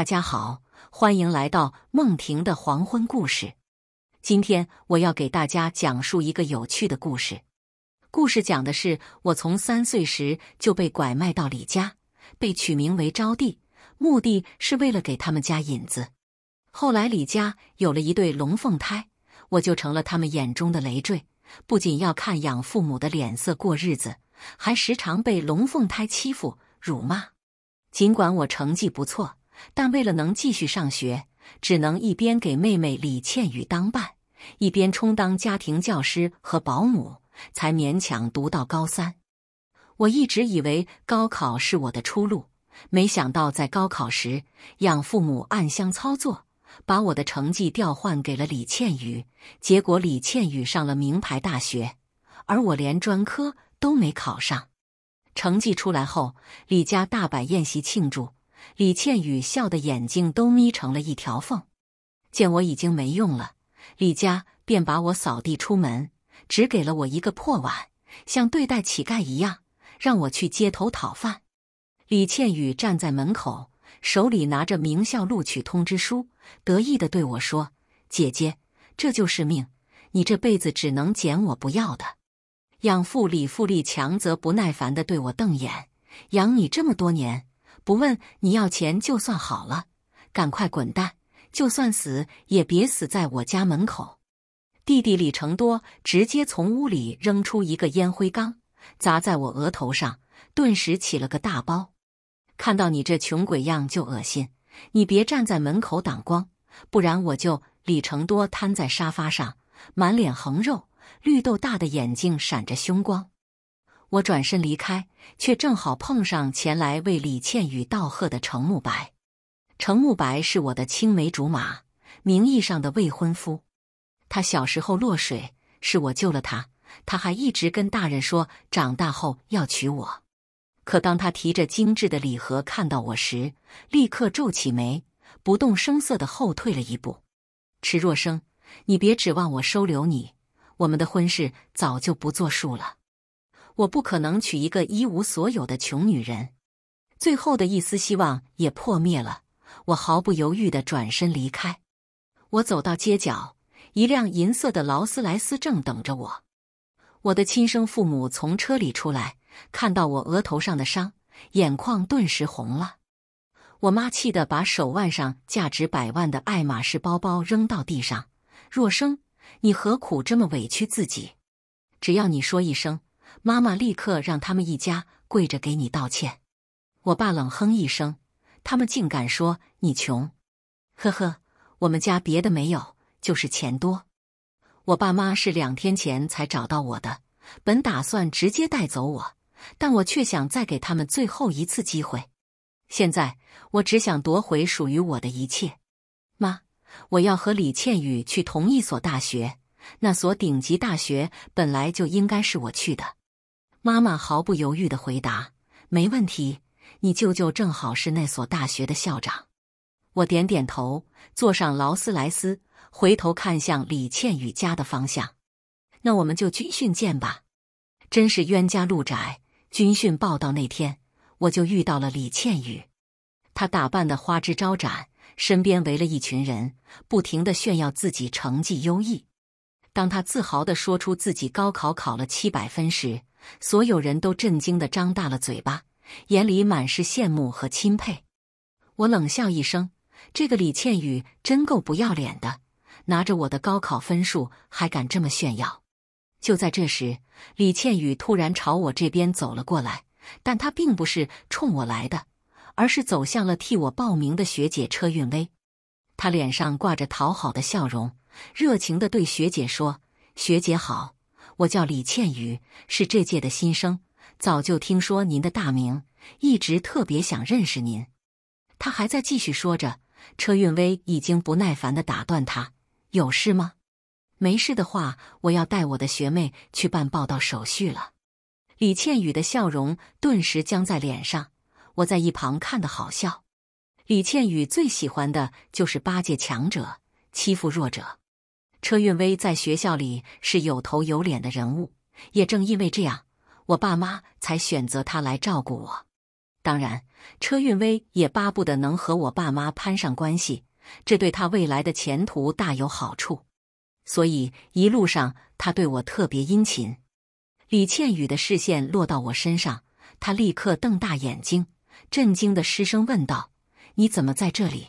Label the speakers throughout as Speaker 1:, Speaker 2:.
Speaker 1: 大家好，欢迎来到梦婷的黄昏故事。今天我要给大家讲述一个有趣的故事。故事讲的是我从三岁时就被拐卖到李家，被取名为招娣，目的是为了给他们家引子。后来李家有了一对龙凤胎，我就成了他们眼中的累赘，不仅要看养父母的脸色过日子，还时常被龙凤胎欺负辱骂。尽管我成绩不错。但为了能继续上学，只能一边给妹妹李倩雨当伴，一边充当家庭教师和保姆，才勉强读到高三。我一直以为高考是我的出路，没想到在高考时，养父母暗箱操作，把我的成绩调换给了李倩雨。结果李倩雨上了名牌大学，而我连专科都没考上。成绩出来后，李家大摆宴席庆祝。李倩雨笑的眼睛都眯成了一条缝，见我已经没用了，李家便把我扫地出门，只给了我一个破碗，像对待乞丐一样，让我去街头讨饭。李倩雨站在门口，手里拿着名校录取通知书，得意地对我说：“姐姐，这就是命，你这辈子只能捡我不要的。”养父李富立强则不耐烦地对我瞪眼：“养你这么多年。”不问你要钱就算好了，赶快滚蛋！就算死也别死在我家门口。弟弟李成多直接从屋里扔出一个烟灰缸，砸在我额头上，顿时起了个大包。看到你这穷鬼样就恶心，你别站在门口挡光，不然我就……李成多瘫在沙发上，满脸横肉，绿豆大的眼睛闪着凶光。我转身离开，却正好碰上前来为李倩雨道贺的程慕白。程慕白是我的青梅竹马，名义上的未婚夫。他小时候落水，是我救了他，他还一直跟大人说长大后要娶我。可当他提着精致的礼盒看到我时，立刻皱起眉，不动声色地后退了一步。迟若生，你别指望我收留你，我们的婚事早就不作数了。我不可能娶一个一无所有的穷女人，最后的一丝希望也破灭了。我毫不犹豫地转身离开。我走到街角，一辆银色的劳斯莱斯正等着我。我的亲生父母从车里出来，看到我额头上的伤，眼眶顿时红了。我妈气得把手腕上价值百万的爱马仕包包扔到地上：“若生，你何苦这么委屈自己？只要你说一声。”妈妈立刻让他们一家跪着给你道歉。我爸冷哼一声：“他们竟敢说你穷，呵呵，我们家别的没有，就是钱多。我爸妈是两天前才找到我的，本打算直接带走我，但我却想再给他们最后一次机会。现在我只想夺回属于我的一切。妈，我要和李倩雨去同一所大学，那所顶级大学本来就应该是我去的。”妈妈毫不犹豫的回答：“没问题，你舅舅正好是那所大学的校长。”我点点头，坐上劳斯莱斯，回头看向李倩雨家的方向。“那我们就军训见吧。”真是冤家路窄。军训报道那天，我就遇到了李倩雨。她打扮的花枝招展，身边围了一群人，不停的炫耀自己成绩优异。当她自豪的说出自己高考考了七百分时，所有人都震惊的张大了嘴巴，眼里满是羡慕和钦佩。我冷笑一声：“这个李倩雨真够不要脸的，拿着我的高考分数还敢这么炫耀。”就在这时，李倩雨突然朝我这边走了过来，但她并不是冲我来的，而是走向了替我报名的学姐车韵薇。她脸上挂着讨好的笑容，热情的对学姐说：“学姐好。”我叫李倩雨，是这届的新生。早就听说您的大名，一直特别想认识您。他还在继续说着，车运威已经不耐烦地打断他：“有事吗？没事的话，我要带我的学妹去办报道手续了。”李倩雨的笑容顿时僵在脸上。我在一旁看的好笑。李倩雨最喜欢的就是巴结强者，欺负弱者。车运威在学校里是有头有脸的人物，也正因为这样，我爸妈才选择他来照顾我。当然，车运威也巴不得能和我爸妈攀上关系，这对他未来的前途大有好处。所以一路上，他对我特别殷勤。李倩雨的视线落到我身上，他立刻瞪大眼睛，震惊地失声问道：“你怎么在这里？”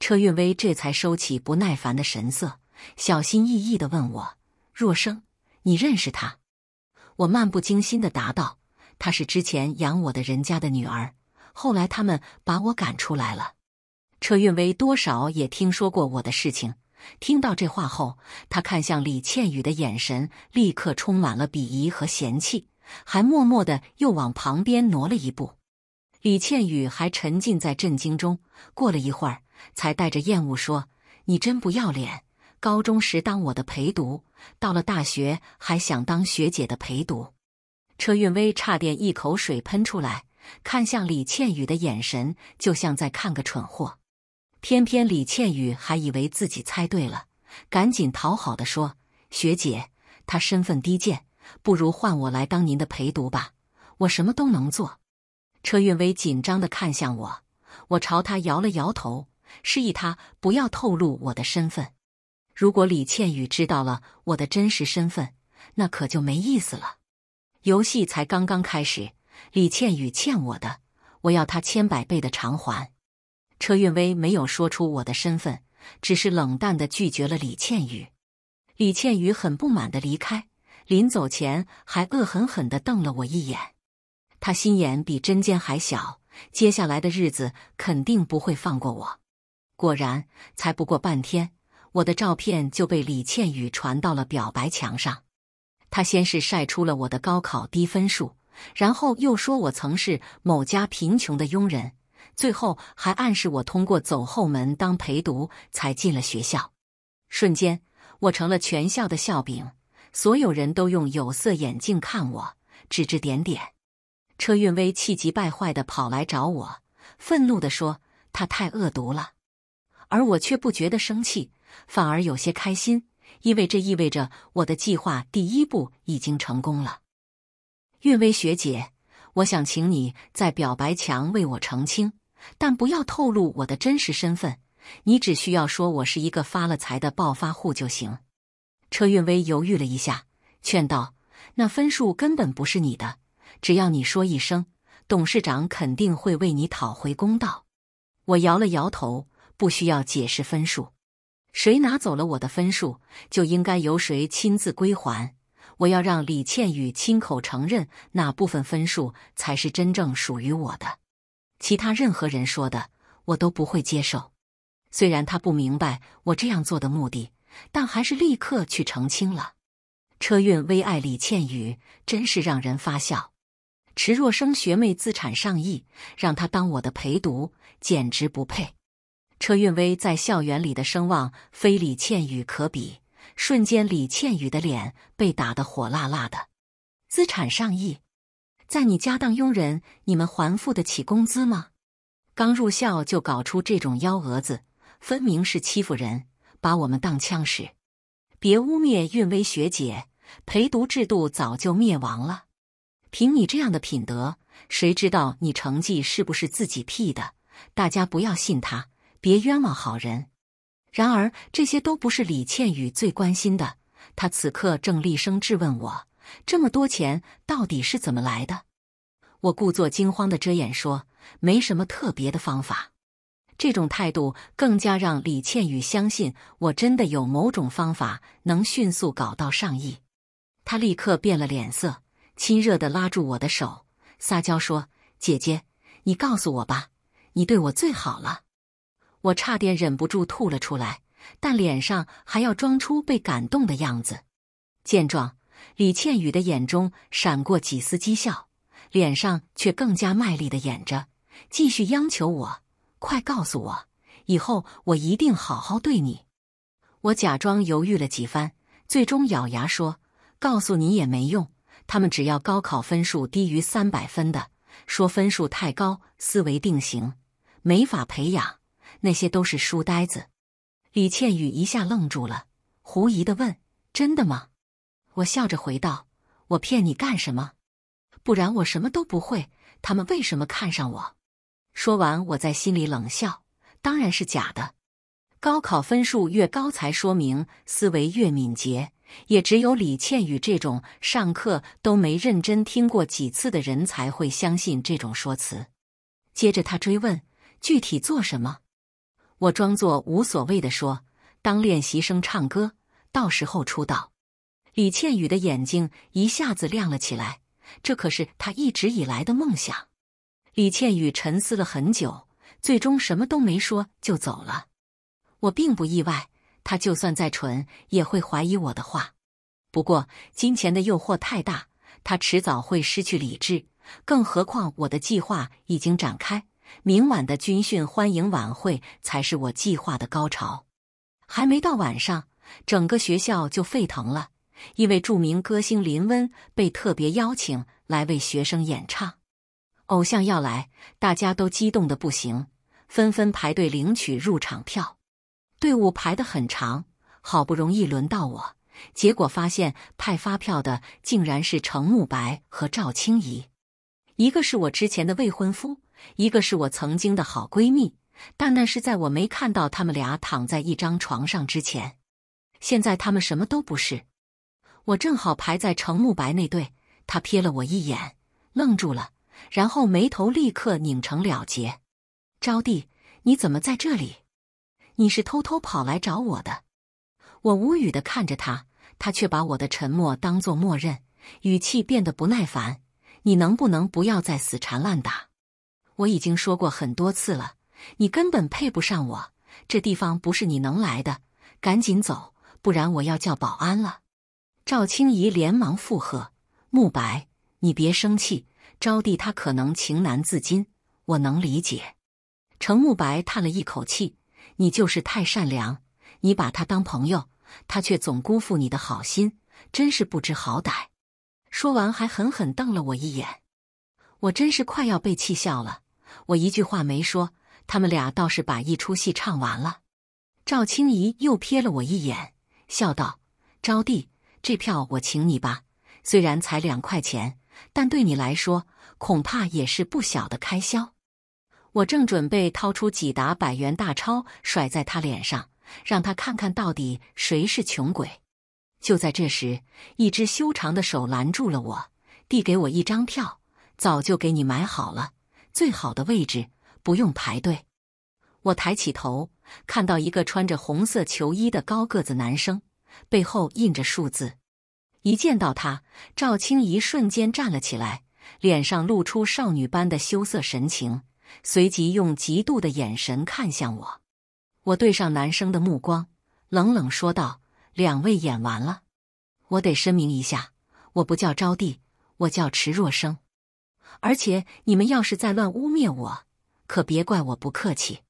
Speaker 1: 车运威这才收起不耐烦的神色。小心翼翼地问我：“若生，你认识她？”我漫不经心地答道：“她是之前养我的人家的女儿，后来他们把我赶出来了。”车运威多少也听说过我的事情，听到这话后，他看向李倩雨的眼神立刻充满了鄙夷和嫌弃，还默默地又往旁边挪了一步。李倩雨还沉浸在震惊中，过了一会儿，才带着厌恶说：“你真不要脸！”高中时当我的陪读，到了大学还想当学姐的陪读，车运威差点一口水喷出来，看向李倩雨的眼神就像在看个蠢货。偏偏李倩雨还以为自己猜对了，赶紧讨好的说：“学姐，他身份低贱，不如换我来当您的陪读吧，我什么都能做。”车运威紧张的看向我，我朝他摇了摇头，示意他不要透露我的身份。如果李倩宇知道了我的真实身份，那可就没意思了。游戏才刚刚开始，李倩宇欠我的，我要他千百倍的偿还。车运威没有说出我的身份，只是冷淡的拒绝了李倩宇。李倩宇很不满的离开，临走前还恶狠狠的瞪了我一眼。他心眼比针尖还小，接下来的日子肯定不会放过我。果然，才不过半天。我的照片就被李倩雨传到了表白墙上。他先是晒出了我的高考低分数，然后又说我曾是某家贫穷的佣人，最后还暗示我通过走后门当陪读才进了学校。瞬间，我成了全校的笑柄，所有人都用有色眼镜看我，指指点点。车运威气急败坏的跑来找我，愤怒的说：“他太恶毒了。”而我却不觉得生气。反而有些开心，因为这意味着我的计划第一步已经成功了。韵薇学姐，我想请你在表白墙为我澄清，但不要透露我的真实身份，你只需要说我是一个发了财的暴发户就行。车韵薇犹豫了一下，劝道：“那分数根本不是你的，只要你说一声，董事长肯定会为你讨回公道。”我摇了摇头，不需要解释分数。谁拿走了我的分数，就应该由谁亲自归还。我要让李倩雨亲口承认哪部分分数才是真正属于我的，其他任何人说的我都不会接受。虽然他不明白我这样做的目的，但还是立刻去澄清了。车运微爱李倩雨，真是让人发笑。迟若生学妹资产上亿，让他当我的陪读，简直不配。车运威在校园里的声望非李倩雨可比，瞬间李倩雨的脸被打得火辣辣的。资产上亿，在你家当佣人，你们还付得起工资吗？刚入校就搞出这种幺蛾子，分明是欺负人，把我们当枪使。别污蔑运威学姐，陪读制度早就灭亡了。凭你这样的品德，谁知道你成绩是不是自己 P 的？大家不要信他。别冤枉好人。然而，这些都不是李倩宇最关心的。他此刻正厉声质问我：“这么多钱到底是怎么来的？”我故作惊慌的遮掩说：“没什么特别的方法。”这种态度更加让李倩宇相信我真的有某种方法能迅速搞到上亿。他立刻变了脸色，亲热的拉住我的手，撒娇说：“姐姐，你告诉我吧，你对我最好了。”我差点忍不住吐了出来，但脸上还要装出被感动的样子。见状，李倩雨的眼中闪过几丝讥笑，脸上却更加卖力的演着，继续央求我：“快告诉我，以后我一定好好对你。”我假装犹豫了几番，最终咬牙说：“告诉你也没用，他们只要高考分数低于三百分的，说分数太高，思维定型，没法培养。”那些都是书呆子，李倩雨一下愣住了，狐疑的问：“真的吗？”我笑着回道：“我骗你干什么？不然我什么都不会。他们为什么看上我？”说完，我在心里冷笑：“当然是假的。高考分数越高，才说明思维越敏捷。也只有李倩雨这种上课都没认真听过几次的人才会相信这种说辞。”接着，他追问：“具体做什么？”我装作无所谓的说：“当练习生唱歌，到时候出道。”李倩雨的眼睛一下子亮了起来，这可是她一直以来的梦想。李倩雨沉思了很久，最终什么都没说就走了。我并不意外，他就算再蠢也会怀疑我的话。不过金钱的诱惑太大，他迟早会失去理智，更何况我的计划已经展开。明晚的军训欢迎晚会才是我计划的高潮。还没到晚上，整个学校就沸腾了，因为著名歌星林温被特别邀请来为学生演唱。偶像要来，大家都激动的不行，纷纷排队领取入场票。队伍排得很长，好不容易轮到我，结果发现派发票的竟然是程慕白和赵清怡，一个是我之前的未婚夫。一个是我曾经的好闺蜜，但那是在我没看到他们俩躺在一张床上之前。现在他们什么都不是。我正好排在程慕白那队，他瞥了我一眼，愣住了，然后眉头立刻拧成了结。招娣，你怎么在这里？你是偷偷跑来找我的？我无语的看着他，他却把我的沉默当作默认，语气变得不耐烦：“你能不能不要再死缠烂打？”我已经说过很多次了，你根本配不上我。这地方不是你能来的，赶紧走，不然我要叫保安了。赵青怡连忙附和：“慕白，你别生气，招娣她可能情难自禁，我能理解。”程慕白叹了一口气：“你就是太善良，你把他当朋友，他却总辜负你的好心，真是不知好歹。”说完还狠狠瞪了我一眼，我真是快要被气笑了。我一句话没说，他们俩倒是把一出戏唱完了。赵青怡又瞥了我一眼，笑道：“招弟，这票我请你吧，虽然才两块钱，但对你来说恐怕也是不小的开销。”我正准备掏出几沓百元大钞甩在他脸上，让他看看到底谁是穷鬼。就在这时，一只修长的手拦住了我，递给我一张票：“早就给你买好了。”最好的位置不用排队。我抬起头，看到一个穿着红色球衣的高个子男生，背后印着数字。一见到他，赵青怡瞬间站了起来，脸上露出少女般的羞涩神情，随即用嫉妒的眼神看向我。我对上男生的目光，冷冷说道：“两位演完了，我得声明一下，我不叫招娣，我叫迟若生。”而且你们要是再乱污蔑我，可别怪我不客气。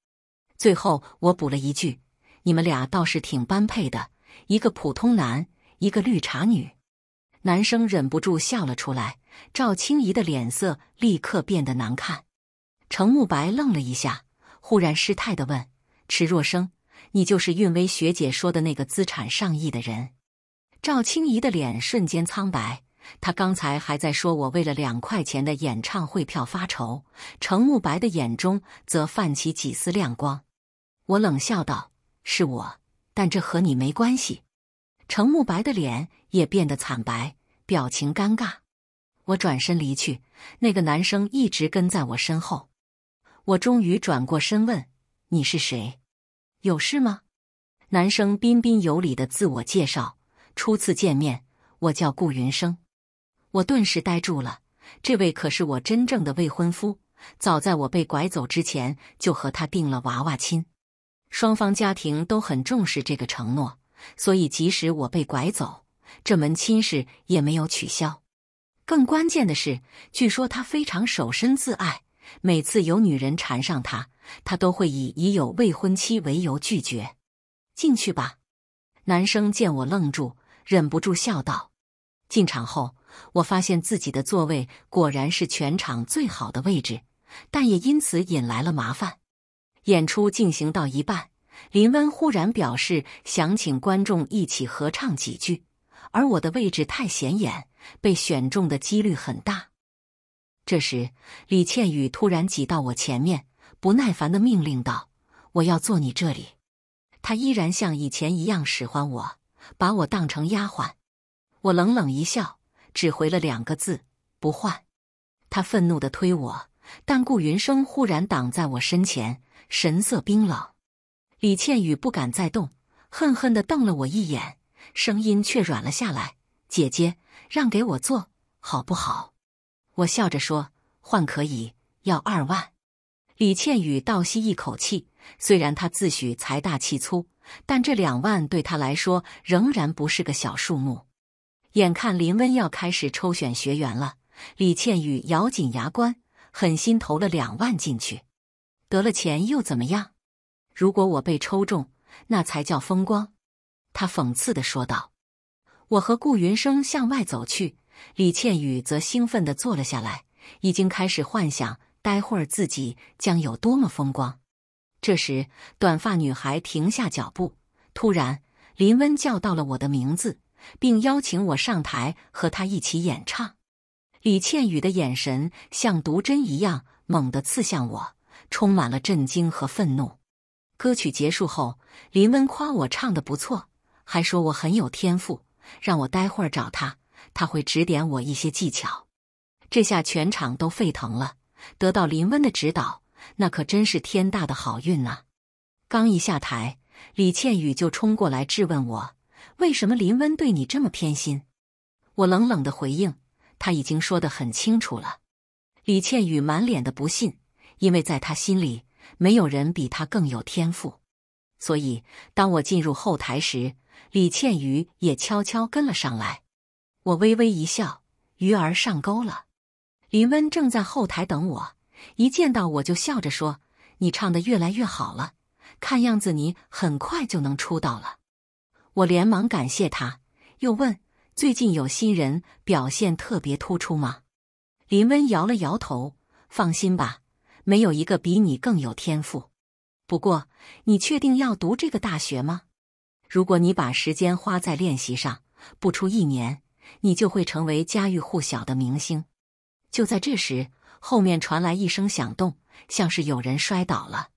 Speaker 1: 最后我补了一句：“你们俩倒是挺般配的，一个普通男，一个绿茶女。”男生忍不住笑了出来，赵青怡的脸色立刻变得难看。程慕白愣了一下，忽然失态的问：“迟若生，你就是韵薇学姐说的那个资产上亿的人？”赵青怡的脸瞬间苍白。他刚才还在说，我为了两块钱的演唱会票发愁。程慕白的眼中则泛起几丝亮光。我冷笑道：“是我，但这和你没关系。”程慕白的脸也变得惨白，表情尴尬。我转身离去，那个男生一直跟在我身后。我终于转过身问：“你是谁？有事吗？”男生彬彬有礼的自我介绍：“初次见面，我叫顾云生。”我顿时呆住了，这位可是我真正的未婚夫，早在我被拐走之前就和他定了娃娃亲，双方家庭都很重视这个承诺，所以即使我被拐走，这门亲事也没有取消。更关键的是，据说他非常守身自爱，每次有女人缠上他，他都会以已有未婚妻为由拒绝。进去吧，男生见我愣住，忍不住笑道。进场后。我发现自己的座位果然是全场最好的位置，但也因此引来了麻烦。演出进行到一半，林温忽然表示想请观众一起合唱几句，而我的位置太显眼，被选中的几率很大。这时，李倩雨突然挤到我前面，不耐烦的命令道：“我要坐你这里。”她依然像以前一样使唤我，把我当成丫鬟。我冷冷一笑。只回了两个字：“不换。”他愤怒的推我，但顾云生忽然挡在我身前，神色冰冷。李倩雨不敢再动，恨恨的瞪了我一眼，声音却软了下来：“姐姐，让给我坐，好不好？”我笑着说：“换可以，要二万。”李倩雨倒吸一口气，虽然他自诩财大气粗，但这两万对他来说仍然不是个小数目。眼看林温要开始抽选学员了，李倩雨咬紧牙关，狠心投了两万进去。得了钱又怎么样？如果我被抽中，那才叫风光！他讽刺地说道。我和顾云生向外走去，李倩雨则兴奋地坐了下来，已经开始幻想待会儿自己将有多么风光。这时，短发女孩停下脚步，突然，林温叫到了我的名字。并邀请我上台和他一起演唱。李倩雨的眼神像毒针一样猛地刺向我，充满了震惊和愤怒。歌曲结束后，林温夸我唱的不错，还说我很有天赋，让我待会儿找他，他会指点我一些技巧。这下全场都沸腾了。得到林温的指导，那可真是天大的好运啊！刚一下台，李倩雨就冲过来质问我。为什么林温对你这么偏心？我冷冷的回应。他已经说得很清楚了。李倩雨满脸的不信，因为在他心里，没有人比他更有天赋。所以，当我进入后台时，李倩雨也悄悄跟了上来。我微微一笑，鱼儿上钩了。林温正在后台等我，一见到我就笑着说：“你唱得越来越好了，看样子你很快就能出道了。”我连忙感谢他，又问：“最近有新人表现特别突出吗？”林温摇了摇头：“放心吧，没有一个比你更有天赋。不过，你确定要读这个大学吗？如果你把时间花在练习上，不出一年，你就会成为家喻户晓的明星。”就在这时，后面传来一声响动，像是有人摔倒了。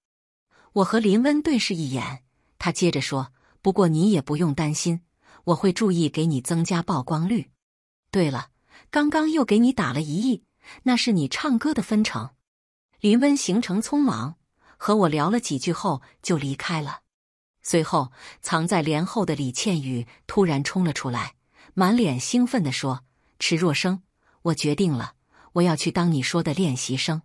Speaker 1: 我和林温对视一眼，他接着说。不过你也不用担心，我会注意给你增加曝光率。对了，刚刚又给你打了一亿，那是你唱歌的分成。林温行程匆忙，和我聊了几句后就离开了。随后，藏在帘后的李倩雨突然冲了出来，满脸兴奋地说：“迟若生，我决定了，我要去当你说的练习生。”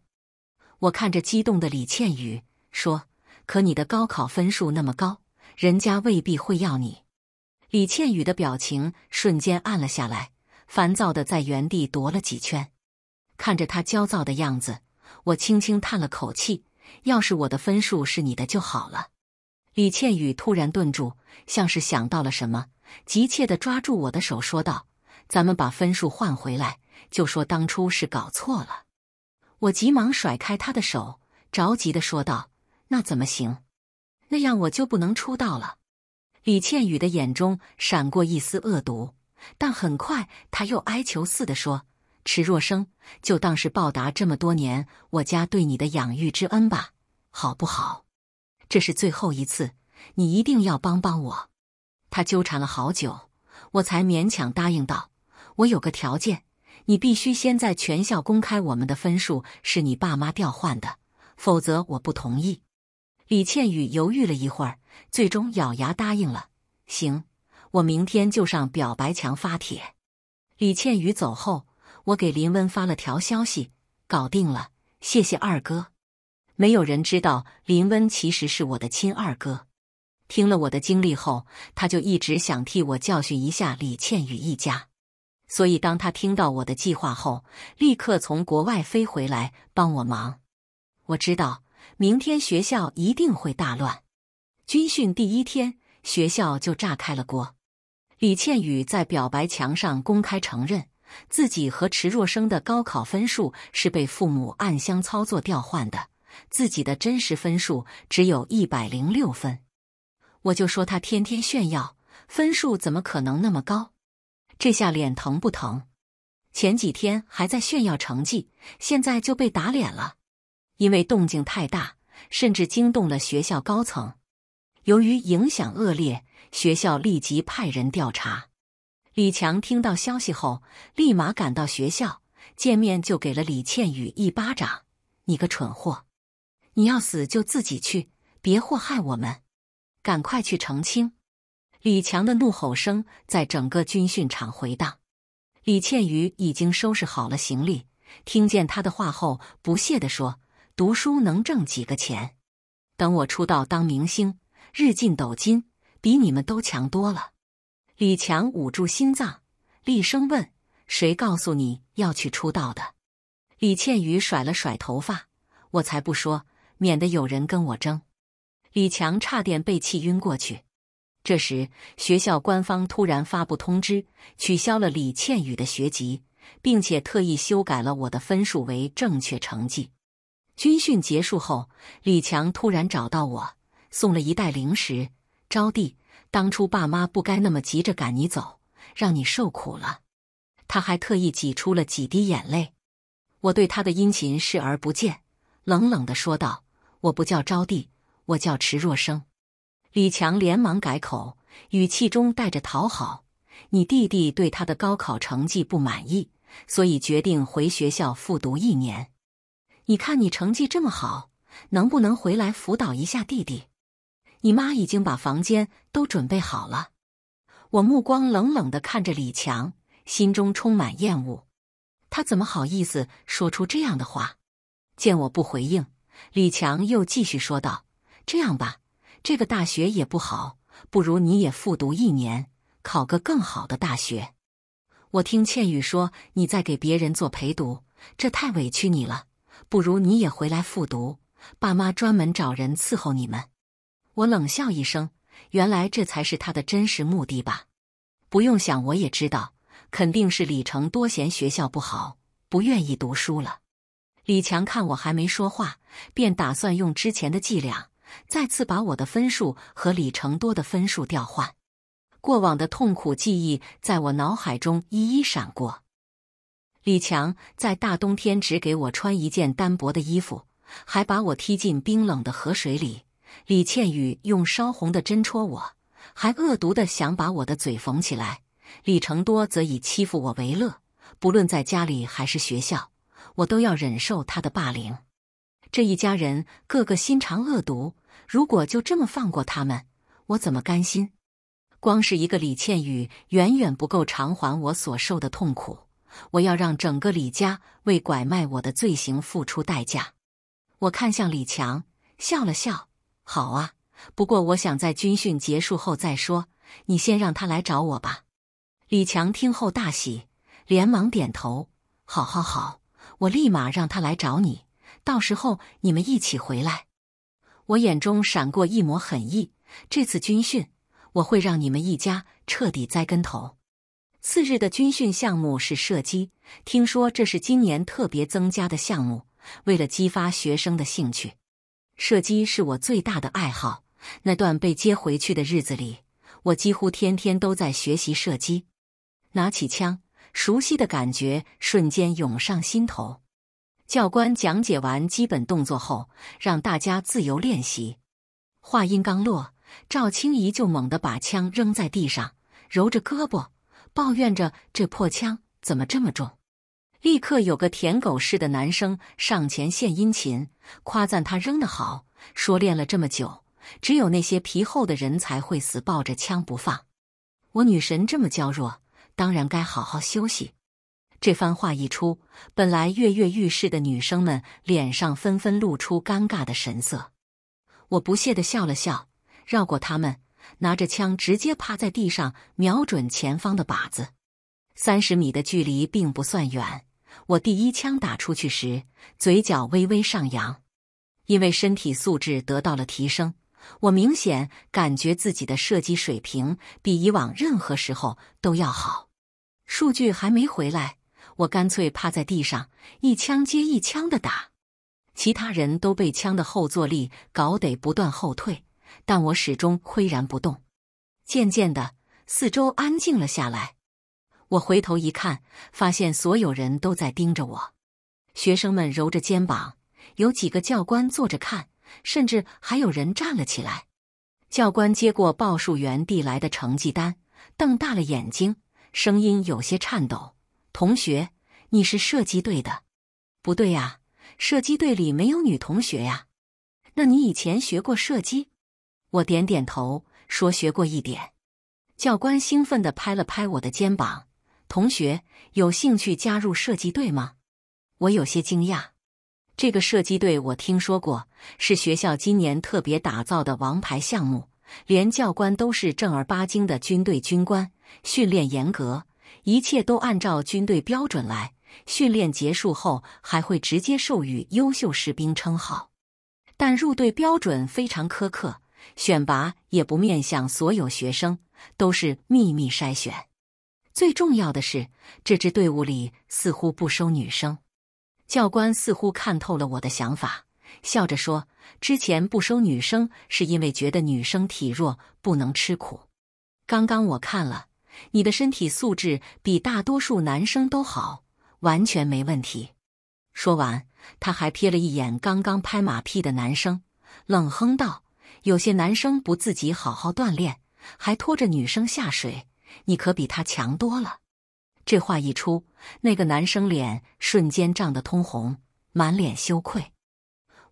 Speaker 1: 我看着激动的李倩雨说：“可你的高考分数那么高。”人家未必会要你。李倩雨的表情瞬间暗了下来，烦躁的在原地踱了几圈。看着她焦躁的样子，我轻轻叹了口气：“要是我的分数是你的就好了。”李倩雨突然顿住，像是想到了什么，急切的抓住我的手说道：“咱们把分数换回来，就说当初是搞错了。”我急忙甩开她的手，着急的说道：“那怎么行？”那样我就不能出道了。李倩雨的眼中闪过一丝恶毒，但很快她又哀求似的说：“迟若生，就当是报答这么多年我家对你的养育之恩吧，好不好？这是最后一次，你一定要帮帮我。”她纠缠了好久，我才勉强答应道：“我有个条件，你必须先在全校公开我们的分数是你爸妈调换的，否则我不同意。”李倩宇犹豫了一会儿，最终咬牙答应了。行，我明天就上表白墙发帖。李倩宇走后，我给林温发了条消息：“搞定了，谢谢二哥。”没有人知道林温其实是我的亲二哥。听了我的经历后，他就一直想替我教训一下李倩宇一家，所以当他听到我的计划后，立刻从国外飞回来帮我忙。我知道。明天学校一定会大乱。军训第一天，学校就炸开了锅。李倩雨在表白墙上公开承认，自己和迟若生的高考分数是被父母暗箱操作调换的，自己的真实分数只有一百零六分。我就说他天天炫耀，分数怎么可能那么高？这下脸疼不疼？前几天还在炫耀成绩，现在就被打脸了。因为动静太大，甚至惊动了学校高层。由于影响恶劣，学校立即派人调查。李强听到消息后，立马赶到学校，见面就给了李倩宇一巴掌：“你个蠢货！你要死就自己去，别祸害我们！赶快去澄清！”李强的怒吼声在整个军训场回荡。李倩宇已经收拾好了行李，听见他的话后，不屑地说。读书能挣几个钱？等我出道当明星，日进斗金，比你们都强多了。李强捂住心脏，厉声问：“谁告诉你要去出道的？”李倩雨甩了甩头发：“我才不说，免得有人跟我争。”李强差点被气晕过去。这时，学校官方突然发布通知，取消了李倩雨的学籍，并且特意修改了我的分数为正确成绩。军训结束后，李强突然找到我，送了一袋零食。招娣，当初爸妈不该那么急着赶你走，让你受苦了。他还特意挤出了几滴眼泪。我对他的殷勤视而不见，冷冷地说道：“我不叫招娣，我叫迟若生。”李强连忙改口，语气中带着讨好：“你弟弟对他的高考成绩不满意，所以决定回学校复读一年。”你看你成绩这么好，能不能回来辅导一下弟弟？你妈已经把房间都准备好了。我目光冷冷的看着李强，心中充满厌恶。他怎么好意思说出这样的话？见我不回应，李强又继续说道：“这样吧，这个大学也不好，不如你也复读一年，考个更好的大学。”我听倩雨说你在给别人做陪读，这太委屈你了。不如你也回来复读，爸妈专门找人伺候你们。我冷笑一声，原来这才是他的真实目的吧？不用想，我也知道，肯定是李成多嫌学校不好，不愿意读书了。李强看我还没说话，便打算用之前的伎俩，再次把我的分数和李成多的分数调换。过往的痛苦记忆在我脑海中一一闪过。李强在大冬天只给我穿一件单薄的衣服，还把我踢进冰冷的河水里。李倩宇用烧红的针戳我，还恶毒的想把我的嘴缝起来。李成多则以欺负我为乐，不论在家里还是学校，我都要忍受他的霸凌。这一家人个个心肠恶毒，如果就这么放过他们，我怎么甘心？光是一个李倩宇远远不够偿还我所受的痛苦。我要让整个李家为拐卖我的罪行付出代价。我看向李强，笑了笑：“好啊，不过我想在军训结束后再说。你先让他来找我吧。”李强听后大喜，连忙点头：“好，好，好，我立马让他来找你。到时候你们一起回来。”我眼中闪过一抹狠意：“这次军训，我会让你们一家彻底栽跟头。”次日的军训项目是射击，听说这是今年特别增加的项目。为了激发学生的兴趣，射击是我最大的爱好。那段被接回去的日子里，我几乎天天都在学习射击。拿起枪，熟悉的感觉瞬间涌上心头。教官讲解完基本动作后，让大家自由练习。话音刚落，赵青怡就猛地把枪扔在地上，揉着胳膊。抱怨着这破枪怎么这么重，立刻有个舔狗似的男生上前献殷勤，夸赞他扔得好，说练了这么久，只有那些皮厚的人才会死抱着枪不放。我女神这么娇弱，当然该好好休息。这番话一出，本来跃跃欲试的女生们脸上纷纷露出尴尬的神色。我不屑地笑了笑，绕过他们。拿着枪直接趴在地上，瞄准前方的靶子。三十米的距离并不算远。我第一枪打出去时，嘴角微微上扬，因为身体素质得到了提升，我明显感觉自己的射击水平比以往任何时候都要好。数据还没回来，我干脆趴在地上，一枪接一枪的打。其他人都被枪的后坐力搞得不断后退。但我始终岿然不动。渐渐的，四周安静了下来。我回头一看，发现所有人都在盯着我。学生们揉着肩膀，有几个教官坐着看，甚至还有人站了起来。教官接过报数员递来的成绩单，瞪大了眼睛，声音有些颤抖：“同学，你是射击队的？不对呀，射击队里没有女同学呀。那你以前学过射击？”我点点头，说：“学过一点。”教官兴奋的拍了拍我的肩膀：“同学，有兴趣加入射击队吗？”我有些惊讶：“这个射击队我听说过，是学校今年特别打造的王牌项目，连教官都是正儿八经的军队军官，训练严格，一切都按照军队标准来。训练结束后还会直接授予优秀士兵称号，但入队标准非常苛刻。”选拔也不面向所有学生，都是秘密筛选。最重要的是，这支队伍里似乎不收女生。教官似乎看透了我的想法，笑着说：“之前不收女生是因为觉得女生体弱不能吃苦。刚刚我看了，你的身体素质比大多数男生都好，完全没问题。”说完，他还瞥了一眼刚刚拍马屁的男生，冷哼道。有些男生不自己好好锻炼，还拖着女生下水，你可比他强多了。这话一出，那个男生脸瞬间涨得通红，满脸羞愧。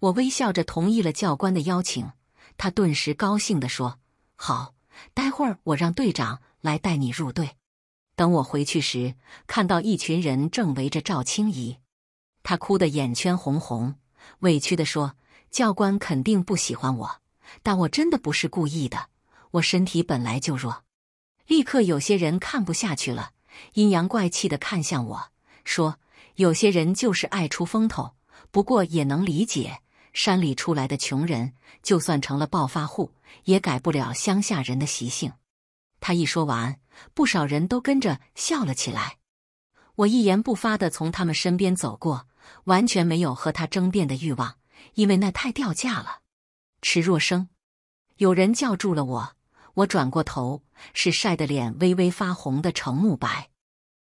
Speaker 1: 我微笑着同意了教官的邀请，他顿时高兴地说：“好，待会儿我让队长来带你入队。”等我回去时，看到一群人正围着赵青怡，她哭得眼圈红红，委屈地说：“教官肯定不喜欢我。”但我真的不是故意的，我身体本来就弱。立刻有些人看不下去了，阴阳怪气的看向我说：“有些人就是爱出风头，不过也能理解，山里出来的穷人，就算成了暴发户，也改不了乡下人的习性。”他一说完，不少人都跟着笑了起来。我一言不发的从他们身边走过，完全没有和他争辩的欲望，因为那太掉价了。池若生，有人叫住了我。我转过头，是晒得脸微微发红的程慕白。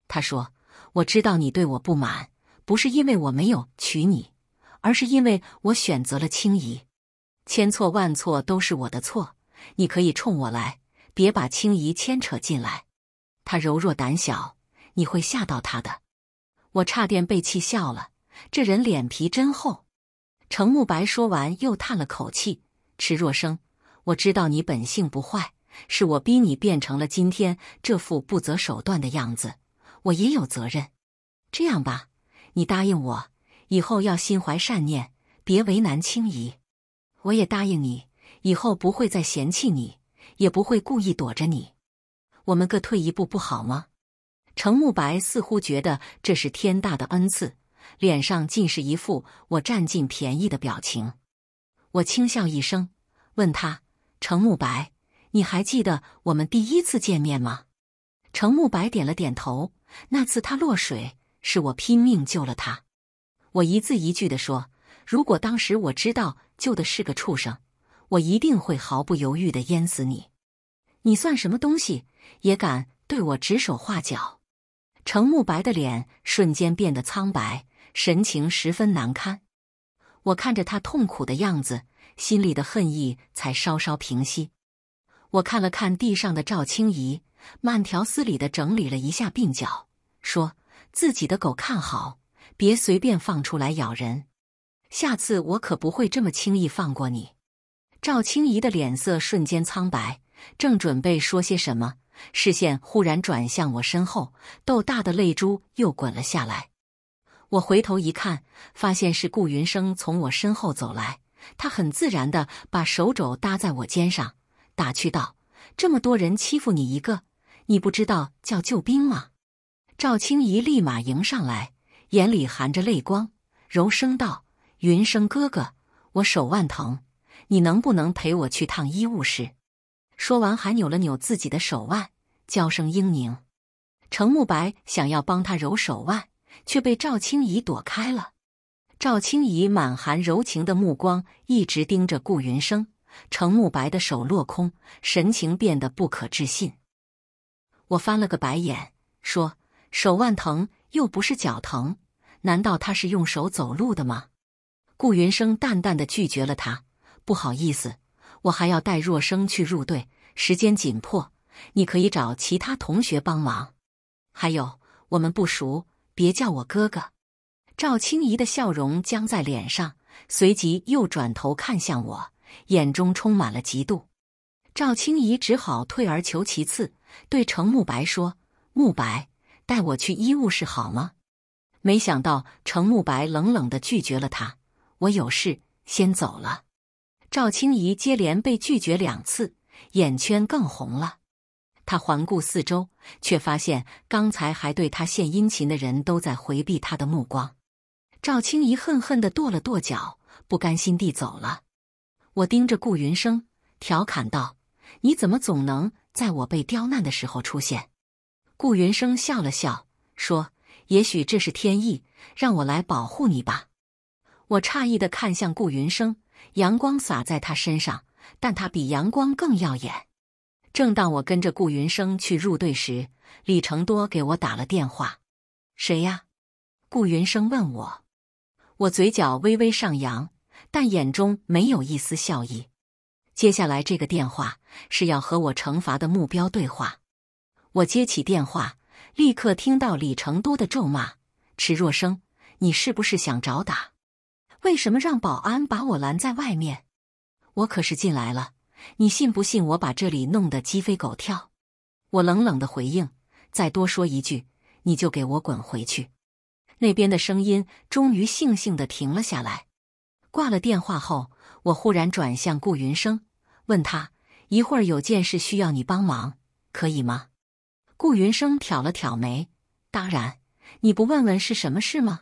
Speaker 1: 他说：“我知道你对我不满，不是因为我没有娶你，而是因为我选择了青怡。千错万错都是我的错。你可以冲我来，别把青怡牵扯进来。她柔弱胆小，你会吓到她的。”我差点被气笑了，这人脸皮真厚。程慕白说完，又叹了口气。迟若生，我知道你本性不坏，是我逼你变成了今天这副不择手段的样子，我也有责任。这样吧，你答应我，以后要心怀善念，别为难青怡。我也答应你，以后不会再嫌弃你，也不会故意躲着你。我们各退一步，不好吗？程慕白似乎觉得这是天大的恩赐，脸上尽是一副我占尽便宜的表情。我轻笑一声，问他：“程慕白，你还记得我们第一次见面吗？”程慕白点了点头。那次他落水，是我拼命救了他。我一字一句地说：“如果当时我知道救的是个畜生，我一定会毫不犹豫地淹死你。你算什么东西，也敢对我指手画脚？”程慕白的脸瞬间变得苍白，神情十分难堪。我看着他痛苦的样子，心里的恨意才稍稍平息。我看了看地上的赵青怡，慢条斯理的整理了一下鬓角，说：“自己的狗看好，别随便放出来咬人。下次我可不会这么轻易放过你。”赵青怡的脸色瞬间苍白，正准备说些什么，视线忽然转向我身后，豆大的泪珠又滚了下来。我回头一看，发现是顾云生从我身后走来，他很自然的把手肘搭在我肩上，打趣道：“这么多人欺负你一个，你不知道叫救兵吗？”赵青怡立马迎上来，眼里含着泪光，柔声道：“云生哥哥，我手腕疼，你能不能陪我去趟医务室？”说完还扭了扭自己的手腕，娇声嘤咛。程慕白想要帮他揉手腕。却被赵青怡躲开了。赵青怡满含柔情的目光一直盯着顾云生，程慕白的手落空，神情变得不可置信。我翻了个白眼，说：“手腕疼又不是脚疼，难道他是用手走路的吗？”顾云生淡淡的拒绝了他：“不好意思，我还要带若生去入队，时间紧迫，你可以找其他同学帮忙。还有，我们不熟。”别叫我哥哥，赵青怡的笑容僵在脸上，随即又转头看向我，眼中充满了嫉妒。赵青怡只好退而求其次，对程慕白说：“慕白，带我去医务室好吗？”没想到程慕白冷冷的拒绝了他：“我有事先走了。”赵青怡接连被拒绝两次，眼圈更红了。他环顾四周，却发现刚才还对他献殷勤的人都在回避他的目光。赵青怡恨恨地跺了跺脚，不甘心地走了。我盯着顾云生，调侃道：“你怎么总能在我被刁难的时候出现？”顾云生笑了笑，说：“也许这是天意，让我来保护你吧。”我诧异地看向顾云生，阳光洒在他身上，但他比阳光更耀眼。正当我跟着顾云生去入队时，李成多给我打了电话。“谁呀？”顾云生问我。我嘴角微微上扬，但眼中没有一丝笑意。接下来这个电话是要和我惩罚的目标对话。我接起电话，立刻听到李成多的咒骂：“池若生，你是不是想找打？为什么让保安把我拦在外面？我可是进来了。”你信不信我把这里弄得鸡飞狗跳？我冷冷的回应：“再多说一句，你就给我滚回去。”那边的声音终于悻悻的停了下来。挂了电话后，我忽然转向顾云生，问他：“一会儿有件事需要你帮忙，可以吗？”顾云生挑了挑眉：“当然，你不问问是什么事吗？”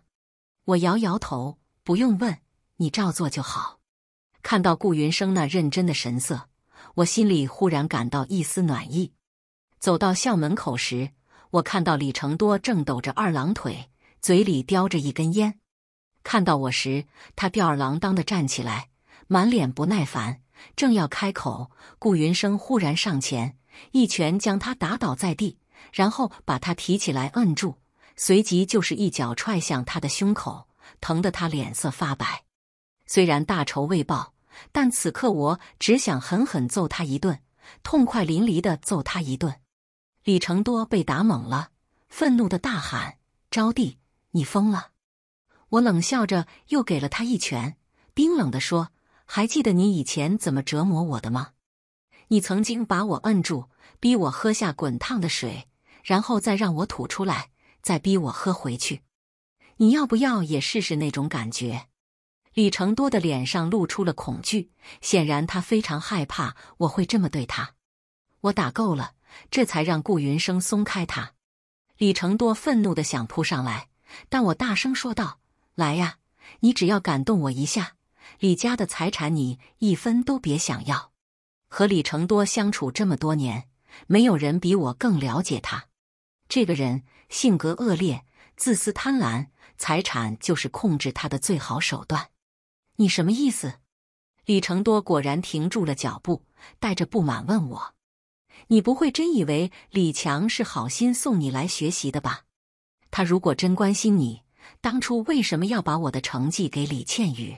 Speaker 1: 我摇摇头：“不用问，你照做就好。”看到顾云生那认真的神色。我心里忽然感到一丝暖意。走到校门口时，我看到李成多正抖着二郎腿，嘴里叼着一根烟。看到我时，他吊儿郎当的站起来，满脸不耐烦，正要开口，顾云生忽然上前，一拳将他打倒在地，然后把他提起来摁住，随即就是一脚踹向他的胸口，疼得他脸色发白。虽然大仇未报。但此刻我只想狠狠揍他一顿，痛快淋漓的揍他一顿。李成多被打懵了，愤怒的大喊：“招弟，你疯了！”我冷笑着，又给了他一拳，冰冷地说：“还记得你以前怎么折磨我的吗？你曾经把我摁住，逼我喝下滚烫的水，然后再让我吐出来，再逼我喝回去。你要不要也试试那种感觉？”李成多的脸上露出了恐惧，显然他非常害怕我会这么对他。我打够了，这才让顾云生松开他。李成多愤怒的想扑上来，但我大声说道：“来呀，你只要敢动我一下，李家的财产你一分都别想要。”和李成多相处这么多年，没有人比我更了解他。这个人性格恶劣，自私贪婪，财产就是控制他的最好手段。你什么意思？李成多果然停住了脚步，带着不满问我：“你不会真以为李强是好心送你来学习的吧？他如果真关心你，当初为什么要把我的成绩给李倩雨？”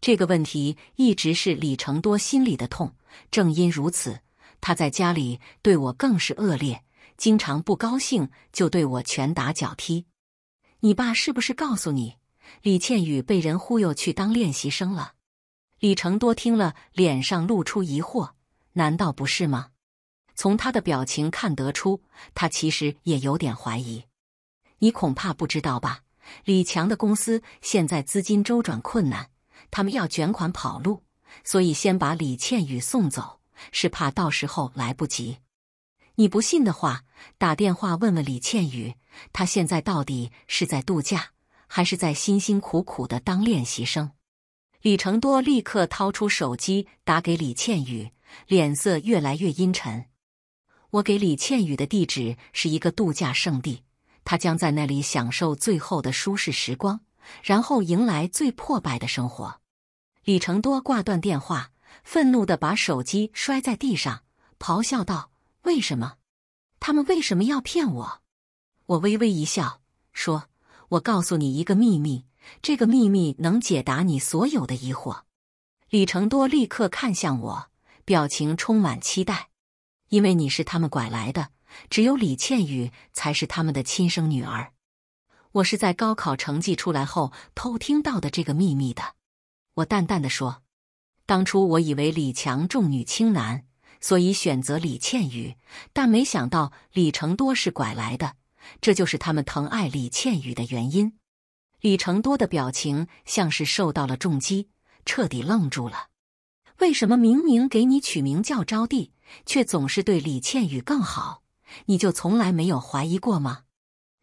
Speaker 1: 这个问题一直是李成多心里的痛。正因如此，他在家里对我更是恶劣，经常不高兴就对我拳打脚踢。你爸是不是告诉你？李倩宇被人忽悠去当练习生了，李成多听了，脸上露出疑惑，难道不是吗？从他的表情看得出，他其实也有点怀疑。你恐怕不知道吧？李强的公司现在资金周转困难，他们要卷款跑路，所以先把李倩宇送走，是怕到时候来不及。你不信的话，打电话问问李倩宇，他现在到底是在度假。还是在辛辛苦苦的当练习生，李成多立刻掏出手机打给李倩雨，脸色越来越阴沉。我给李倩雨的地址是一个度假胜地，她将在那里享受最后的舒适时光，然后迎来最破败的生活。李成多挂断电话，愤怒的把手机摔在地上，咆哮道：“为什么？他们为什么要骗我？”我微微一笑，说。我告诉你一个秘密，这个秘密能解答你所有的疑惑。李成多立刻看向我，表情充满期待。因为你是他们拐来的，只有李倩雨才是他们的亲生女儿。我是在高考成绩出来后偷听到的这个秘密的。我淡淡的说：“当初我以为李强重女轻男，所以选择李倩雨，但没想到李成多是拐来的。”这就是他们疼爱李倩雨的原因。李成多的表情像是受到了重击，彻底愣住了。为什么明明给你取名叫招娣，却总是对李倩雨更好？你就从来没有怀疑过吗？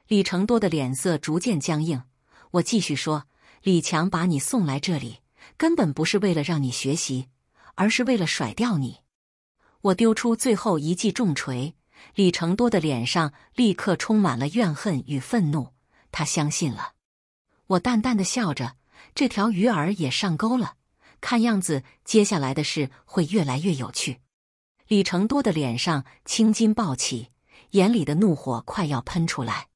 Speaker 1: 李成多的脸色逐渐僵硬。我继续说：李强把你送来这里，根本不是为了让你学习，而是为了甩掉你。我丢出最后一记重锤。李成多的脸上立刻充满了怨恨与愤怒，他相信了。我淡淡的笑着，这条鱼饵也上钩了。看样子，接下来的事会越来越有趣。李成多的脸上青筋暴起，眼里的怒火快要喷出来。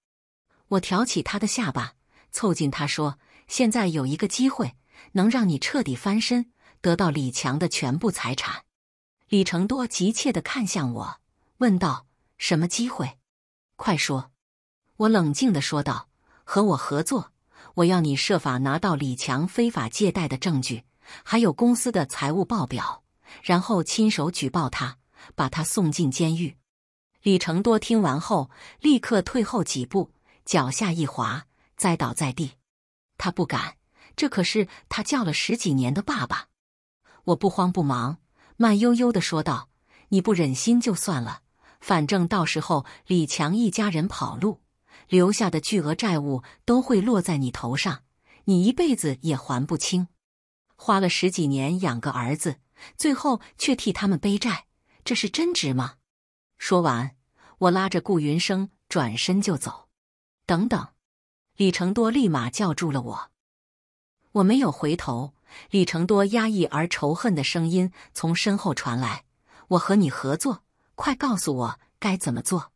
Speaker 1: 我挑起他的下巴，凑近他说：“现在有一个机会，能让你彻底翻身，得到李强的全部财产。”李成多急切地看向我，问道。什么机会？快说！我冷静的说道：“和我合作，我要你设法拿到李强非法借贷的证据，还有公司的财务报表，然后亲手举报他，把他送进监狱。”李成多听完后，立刻退后几步，脚下一滑，栽倒在地。他不敢，这可是他叫了十几年的爸爸。我不慌不忙，慢悠悠的说道：“你不忍心就算了。”反正到时候李强一家人跑路，留下的巨额债务都会落在你头上，你一辈子也还不清。花了十几年养个儿子，最后却替他们背债，这是真值吗？说完，我拉着顾云生转身就走。等等，李成多立马叫住了我。我没有回头，李成多压抑而仇恨的声音从身后传来：“我和你合作。”快告诉我该怎么做！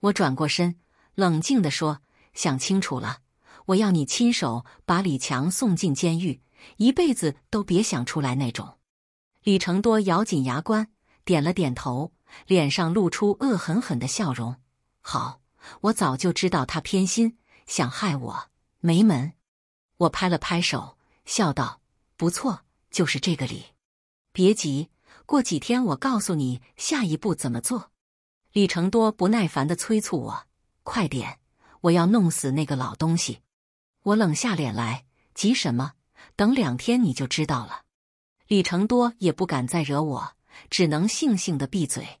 Speaker 1: 我转过身，冷静地说：“想清楚了，我要你亲手把李强送进监狱，一辈子都别想出来那种。”李成多咬紧牙关，点了点头，脸上露出恶狠狠的笑容。“好，我早就知道他偏心，想害我，没门！”我拍了拍手，笑道：“不错，就是这个理。别急。”过几天我告诉你下一步怎么做，李成多不耐烦地催促我，快点！我要弄死那个老东西！我冷下脸来，急什么？等两天你就知道了。李成多也不敢再惹我，只能悻悻地闭嘴。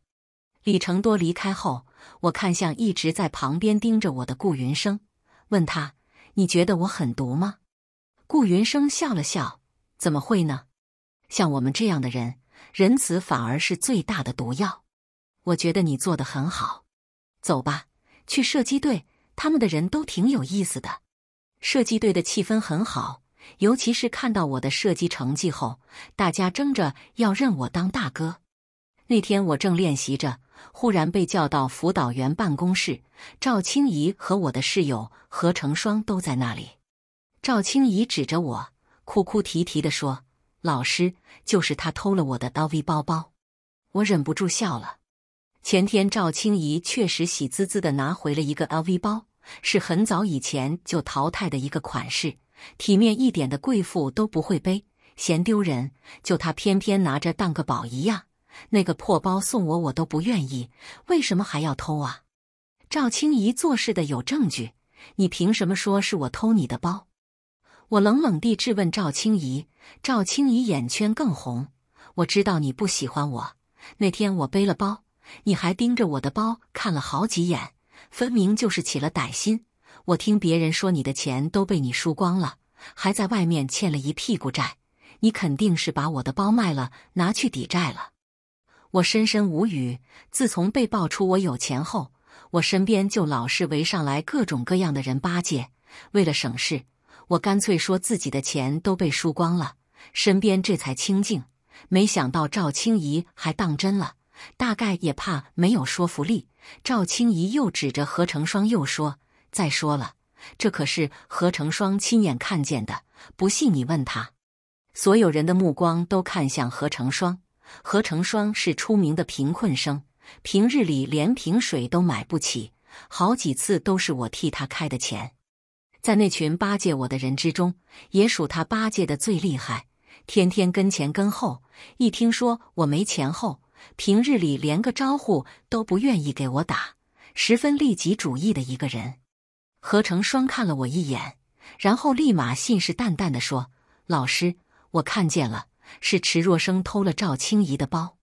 Speaker 1: 李成多离开后，我看向一直在旁边盯着我的顾云生，问他：“你觉得我很毒吗？”顾云生笑了笑：“怎么会呢？像我们这样的人。”仁慈反而是最大的毒药。我觉得你做的很好。走吧，去射击队。他们的人都挺有意思的。射击队的气氛很好，尤其是看到我的射击成绩后，大家争着要认我当大哥。那天我正练习着，忽然被叫到辅导员办公室。赵青怡和我的室友何成双都在那里。赵青怡指着我，哭哭啼啼地说。老师，就是他偷了我的 LV 包包，我忍不住笑了。前天赵青怡确实喜滋滋的拿回了一个 LV 包，是很早以前就淘汰的一个款式，体面一点的贵妇都不会背，嫌丢人。就他偏偏拿着当个宝一样，那个破包送我，我都不愿意，为什么还要偷啊？赵青怡做事的有证据，你凭什么说是我偷你的包？我冷冷地质问赵青怡，赵青怡眼圈更红。我知道你不喜欢我。那天我背了包，你还盯着我的包看了好几眼，分明就是起了歹心。我听别人说你的钱都被你输光了，还在外面欠了一屁股债，你肯定是把我的包卖了拿去抵债了。我深深无语。自从被爆出我有钱后，我身边就老是围上来各种各样的人巴结。为了省事。我干脆说自己的钱都被输光了，身边这才清静。没想到赵清怡还当真了，大概也怕没有说服力。赵清怡又指着何成双又说：“再说了，这可是何成双亲眼看见的，不信你问他。”所有人的目光都看向何成双。何成双是出名的贫困生，平日里连瓶水都买不起，好几次都是我替他开的钱。在那群巴结我的人之中，也属他巴结的最厉害，天天跟前跟后。一听说我没钱后，平日里连个招呼都不愿意给我打，十分利己主义的一个人。何成双看了我一眼，然后立马信誓旦旦地说：“老师，我看见了，是迟若生偷了赵青怡的包。”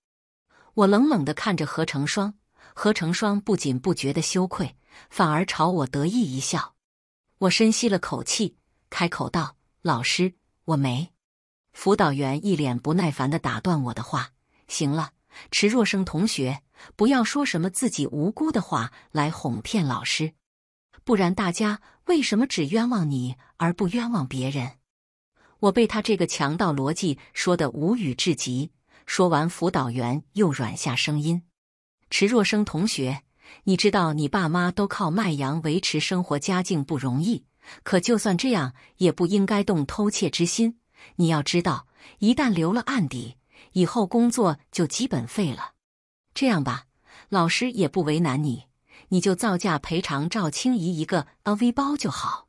Speaker 1: 我冷冷的看着何成双，何成双不仅不觉得羞愧，反而朝我得意一笑。我深吸了口气，开口道：“老师，我没。”辅导员一脸不耐烦的打断我的话：“行了，迟若生同学，不要说什么自己无辜的话来哄骗老师，不然大家为什么只冤枉你而不冤枉别人？”我被他这个强盗逻辑说的无语至极。说完，辅导员又软下声音：“迟若生同学。”你知道你爸妈都靠卖羊维持生活，家境不容易。可就算这样，也不应该动偷窃之心。你要知道，一旦留了案底，以后工作就基本废了。这样吧，老师也不为难你，你就造价赔偿赵青怡一个 LV 包就好。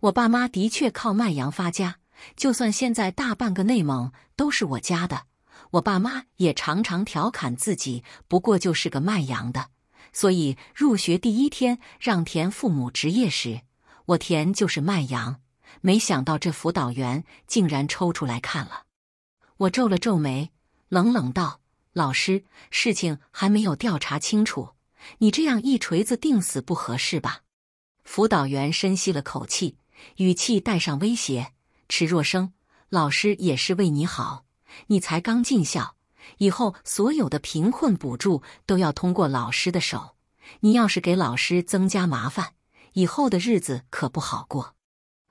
Speaker 1: 我爸妈的确靠卖羊发家，就算现在大半个内蒙都是我家的，我爸妈也常常调侃自己，不过就是个卖羊的。所以入学第一天让填父母职业时，我填就是卖羊。没想到这辅导员竟然抽出来看了，我皱了皱眉，冷冷道：“老师，事情还没有调查清楚，你这样一锤子定死不合适吧？”辅导员深吸了口气，语气带上威胁：“迟若生，老师也是为你好，你才刚进校。”以后所有的贫困补助都要通过老师的手。你要是给老师增加麻烦，以后的日子可不好过。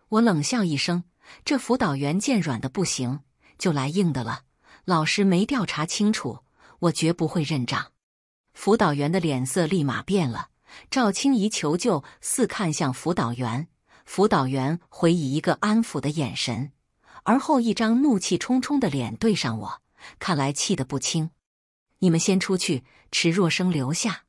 Speaker 1: 我冷笑一声，这辅导员见软的不行，就来硬的了。老师没调查清楚，我绝不会认账。辅导员的脸色立马变了。赵青怡求救似看向辅导员，辅导员回以一个安抚的眼神，而后一张怒气冲冲的脸对上我。看来气得不轻，你们先出去，迟若生留下。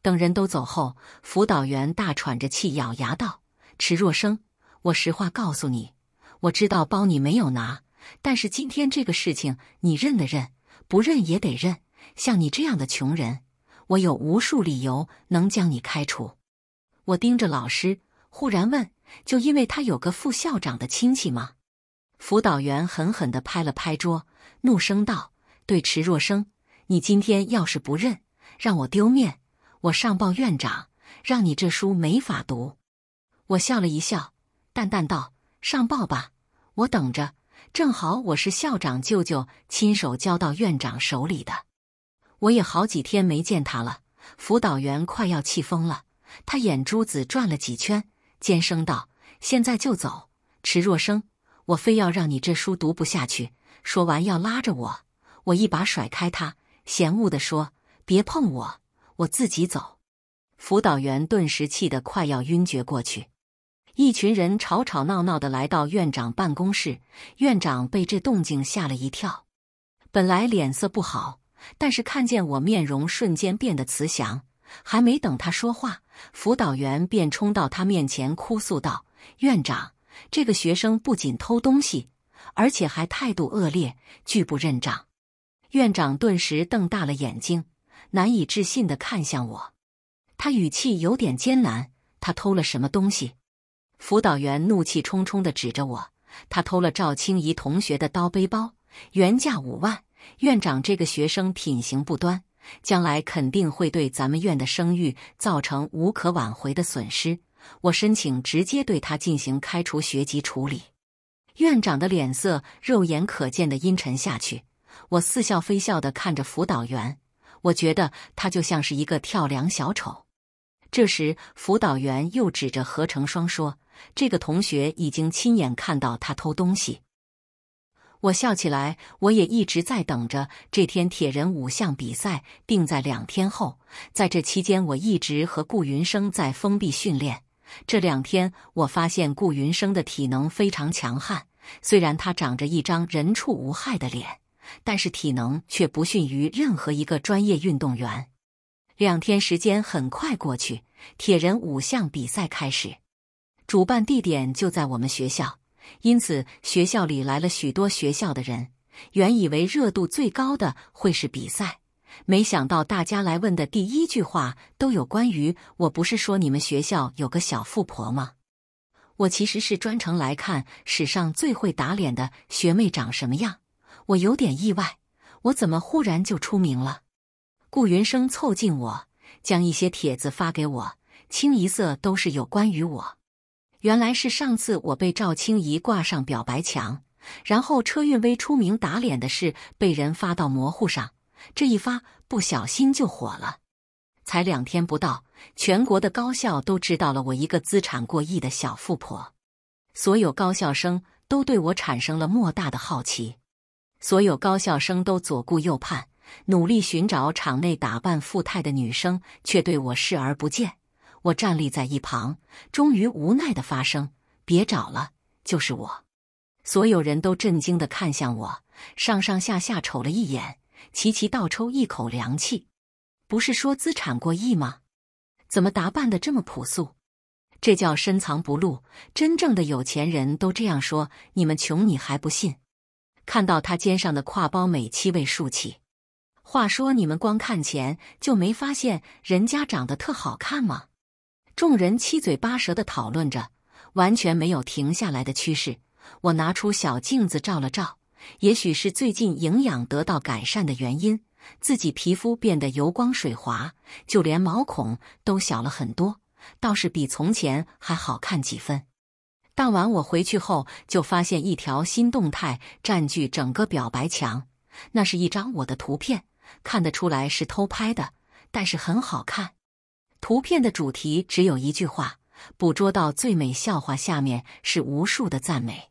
Speaker 1: 等人都走后，辅导员大喘着气，咬牙道：“迟若生，我实话告诉你，我知道包你没有拿，但是今天这个事情，你认的认，不认也得认。像你这样的穷人，我有无数理由能将你开除。”我盯着老师，忽然问：“就因为他有个副校长的亲戚吗？”辅导员狠狠地拍了拍桌，怒声道：“对，迟若生，你今天要是不认，让我丢面，我上报院长，让你这书没法读。”我笑了一笑，淡淡道：“上报吧，我等着。正好我是校长舅舅亲手交到院长手里的，我也好几天没见他了。”辅导员快要气疯了，他眼珠子转了几圈，尖声道：“现在就走，迟若生。”我非要让你这书读不下去！说完要拉着我，我一把甩开他，嫌恶的说：“别碰我，我自己走。”辅导员顿时气得快要晕厥过去。一群人吵吵闹闹的来到院长办公室，院长被这动静吓了一跳，本来脸色不好，但是看见我面容瞬间变得慈祥。还没等他说话，辅导员便冲到他面前哭诉道：“院长。”这个学生不仅偷东西，而且还态度恶劣，拒不认账。院长顿时瞪大了眼睛，难以置信地看向我。他语气有点艰难：“他偷了什么东西？”辅导员怒气冲冲地指着我：“他偷了赵青怡同学的刀背包，原价五万。”院长，这个学生品行不端，将来肯定会对咱们院的声誉造成无可挽回的损失。我申请直接对他进行开除学籍处理。院长的脸色肉眼可见的阴沉下去。我似笑非笑地看着辅导员，我觉得他就像是一个跳梁小丑。这时，辅导员又指着何成双说：“这个同学已经亲眼看到他偷东西。”我笑起来，我也一直在等着这天。铁人五项比赛定在两天后，在这期间，我一直和顾云生在封闭训练。这两天我发现顾云生的体能非常强悍，虽然他长着一张人畜无害的脸，但是体能却不逊于任何一个专业运动员。两天时间很快过去，铁人五项比赛开始，主办地点就在我们学校，因此学校里来了许多学校的人。原以为热度最高的会是比赛。没想到大家来问的第一句话都有关于我。不是说你们学校有个小富婆吗？我其实是专程来看史上最会打脸的学妹长什么样。我有点意外，我怎么忽然就出名了？顾云生凑近我，将一些帖子发给我，清一色都是有关于我。原来是上次我被赵青怡挂上表白墙，然后车运威出名打脸的事被人发到模糊上。这一发不小心就火了，才两天不到，全国的高校都知道了我一个资产过亿的小富婆，所有高校生都对我产生了莫大的好奇，所有高校生都左顾右盼，努力寻找场内打扮富态的女生，却对我视而不见。我站立在一旁，终于无奈的发声：“别找了，就是我。”所有人都震惊的看向我，上上下下瞅了一眼。齐齐倒抽一口凉气，不是说资产过亿吗？怎么打扮的这么朴素？这叫深藏不露，真正的有钱人都这样说。你们穷，你还不信？看到他肩上的挎包，每七位竖起。话说，你们光看钱，就没发现人家长得特好看吗？众人七嘴八舌的讨论着，完全没有停下来的趋势。我拿出小镜子照了照。也许是最近营养得到改善的原因，自己皮肤变得油光水滑，就连毛孔都小了很多，倒是比从前还好看几分。当晚我回去后，就发现一条新动态占据整个表白墙，那是一张我的图片，看得出来是偷拍的，但是很好看。图片的主题只有一句话：“捕捉到最美笑话。”下面是无数的赞美。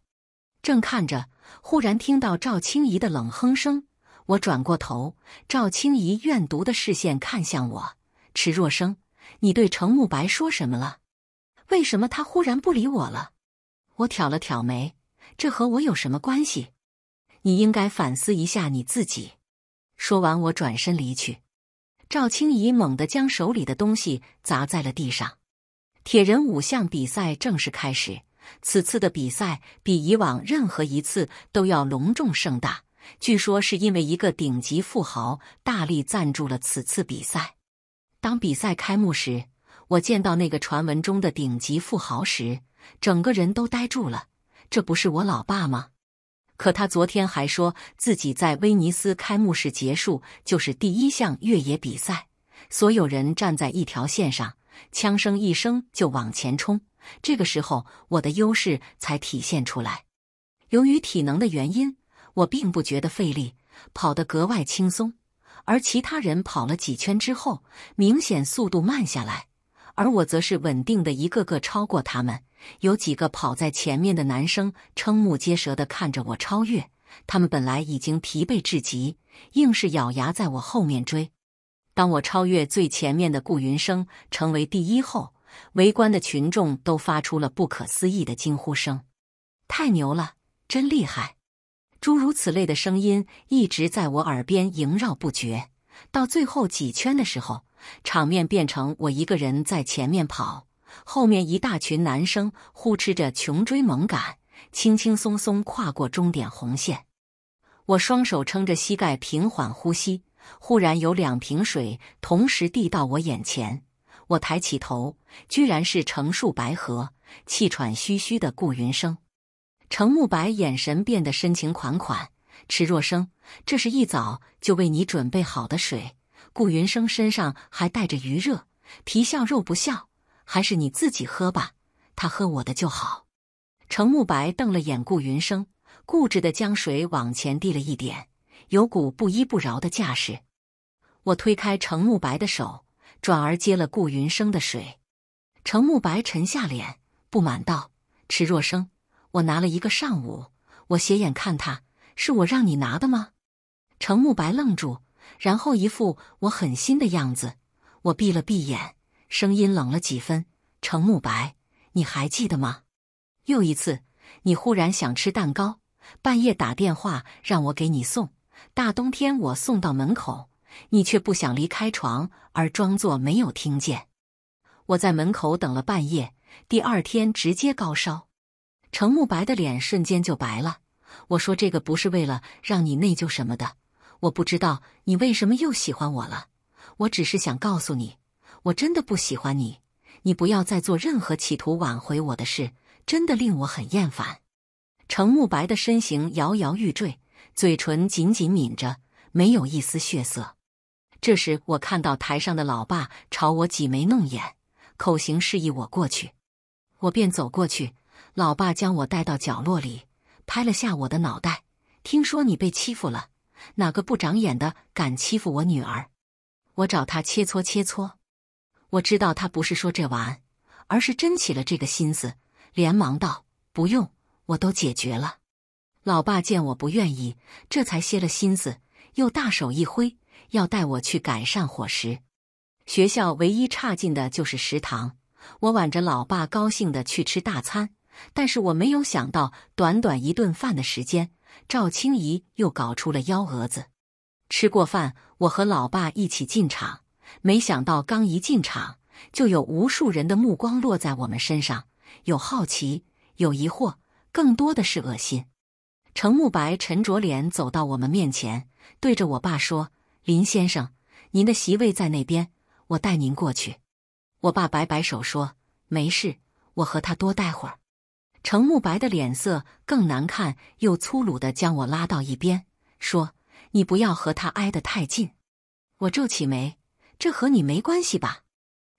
Speaker 1: 正看着。忽然听到赵青怡的冷哼声，我转过头，赵青怡怨毒的视线看向我：“迟若生，你对程慕白说什么了？为什么他忽然不理我了？”我挑了挑眉：“这和我有什么关系？你应该反思一下你自己。”说完，我转身离去。赵青怡猛地将手里的东西砸在了地上。铁人五项比赛正式开始。此次的比赛比以往任何一次都要隆重盛大，据说是因为一个顶级富豪大力赞助了此次比赛。当比赛开幕时，我见到那个传闻中的顶级富豪时，整个人都呆住了。这不是我老爸吗？可他昨天还说自己在威尼斯开幕式结束就是第一项越野比赛，所有人站在一条线上，枪声一声就往前冲。这个时候，我的优势才体现出来。由于体能的原因，我并不觉得费力，跑得格外轻松。而其他人跑了几圈之后，明显速度慢下来，而我则是稳定的一个个超过他们。有几个跑在前面的男生瞠目结舌地看着我超越，他们本来已经疲惫至极，硬是咬牙在我后面追。当我超越最前面的顾云生，成为第一后。围观的群众都发出了不可思议的惊呼声：“太牛了，真厉害！”诸如此类的声音一直在我耳边萦绕不绝。到最后几圈的时候，场面变成我一个人在前面跑，后面一大群男生呼哧着穷追猛赶，轻轻松松跨过终点红线。我双手撑着膝盖，平缓呼吸。忽然有两瓶水同时递到我眼前。我抬起头，居然是程树白和气喘吁吁的顾云生。程慕白眼神变得深情款款。池若生，这是一早就为你准备好的水。顾云生身上还带着余热，皮笑肉不笑，还是你自己喝吧，他喝我的就好。程慕白瞪了眼顾云生，固执地将水往前递了一点，有股不依不饶的架势。我推开程慕白的手。转而接了顾云生的水，程慕白沉下脸，不满道：“迟若生，我拿了一个上午，我斜眼看他，是我让你拿的吗？”程慕白愣住，然后一副我狠心的样子。我闭了闭眼，声音冷了几分：“程慕白，你还记得吗？又一次，你忽然想吃蛋糕，半夜打电话让我给你送，大冬天我送到门口。”你却不想离开床，而装作没有听见。我在门口等了半夜，第二天直接高烧。程慕白的脸瞬间就白了。我说这个不是为了让你内疚什么的。我不知道你为什么又喜欢我了。我只是想告诉你，我真的不喜欢你。你不要再做任何企图挽回我的事，真的令我很厌烦。程慕白的身形摇摇欲坠，嘴唇紧紧抿着，没有一丝血色。这时，我看到台上的老爸朝我挤眉弄眼，口型示意我过去。我便走过去，老爸将我带到角落里，拍了下我的脑袋。听说你被欺负了，哪个不长眼的敢欺负我女儿？我找他切磋切磋。我知道他不是说这玩，而是真起了这个心思，连忙道：“不用，我都解决了。”老爸见我不愿意，这才歇了心思，又大手一挥。要带我去改善伙食，学校唯一差劲的就是食堂。我挽着老爸，高兴地去吃大餐。但是我没有想到，短短一顿饭的时间，赵青怡又搞出了幺蛾子。吃过饭，我和老爸一起进场，没想到刚一进场，就有无数人的目光落在我们身上，有好奇，有疑惑，更多的是恶心。程慕白沉着脸走到我们面前，对着我爸说。林先生，您的席位在那边，我带您过去。我爸摆摆手说：“没事，我和他多待会儿。”程慕白的脸色更难看，又粗鲁的将我拉到一边说：“你不要和他挨得太近。”我皱起眉：“这和你没关系吧？”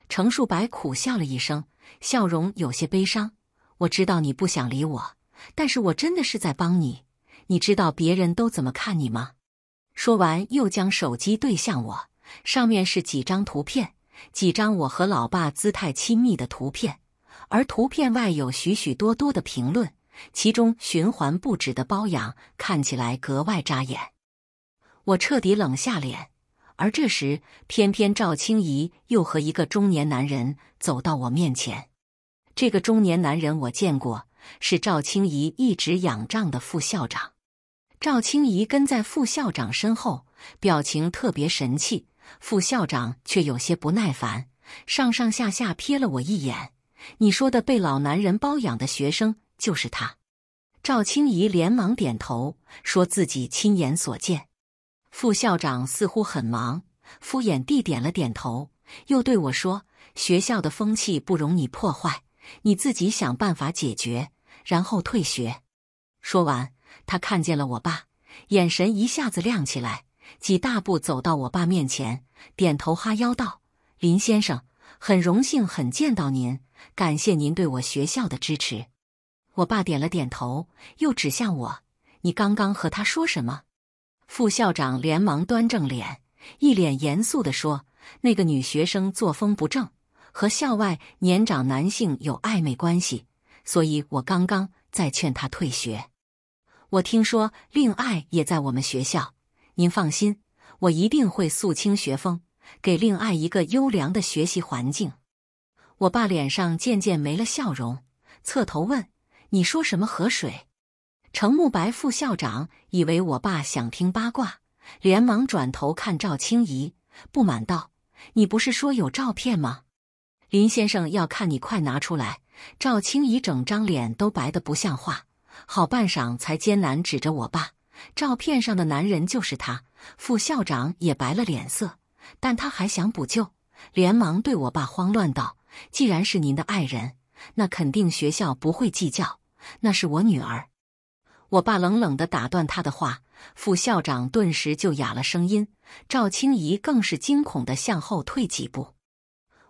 Speaker 1: 程树白苦笑了一声，笑容有些悲伤：“我知道你不想理我，但是我真的是在帮你。你知道别人都怎么看你吗？”说完，又将手机对向我，上面是几张图片，几张我和老爸姿态亲密的图片，而图片外有许许多多的评论，其中循环不止的“包养”看起来格外扎眼。我彻底冷下脸，而这时，偏偏赵青怡又和一个中年男人走到我面前。这个中年男人我见过，是赵青怡一直仰仗的副校长。赵青怡跟在副校长身后，表情特别神气。副校长却有些不耐烦，上上下下瞥了我一眼。你说的被老男人包养的学生就是他。赵青怡连忙点头，说自己亲眼所见。副校长似乎很忙，敷衍地点了点头，又对我说：“学校的风气不容你破坏，你自己想办法解决，然后退学。”说完。他看见了我爸，眼神一下子亮起来，几大步走到我爸面前，点头哈腰道：“林先生，很荣幸很见到您，感谢您对我学校的支持。”我爸点了点头，又指向我：“你刚刚和他说什么？”副校长连忙端正脸，一脸严肃地说：“那个女学生作风不正，和校外年长男性有暧昧关系，所以我刚刚在劝她退学。”我听说令爱也在我们学校，您放心，我一定会肃清学风，给令爱一个优良的学习环境。我爸脸上渐渐没了笑容，侧头问：“你说什么河水？”程慕白副校长以为我爸想听八卦，连忙转头看赵清怡，不满道：“你不是说有照片吗？林先生要看，你快拿出来。”赵清怡整张脸都白得不像话。好半晌，才艰难指着我爸，照片上的男人就是他。副校长也白了脸色，但他还想补救，连忙对我爸慌乱道：“既然是您的爱人，那肯定学校不会计较。”那是我女儿。我爸冷冷的打断他的话，副校长顿时就哑了声音，赵青怡更是惊恐的向后退几步。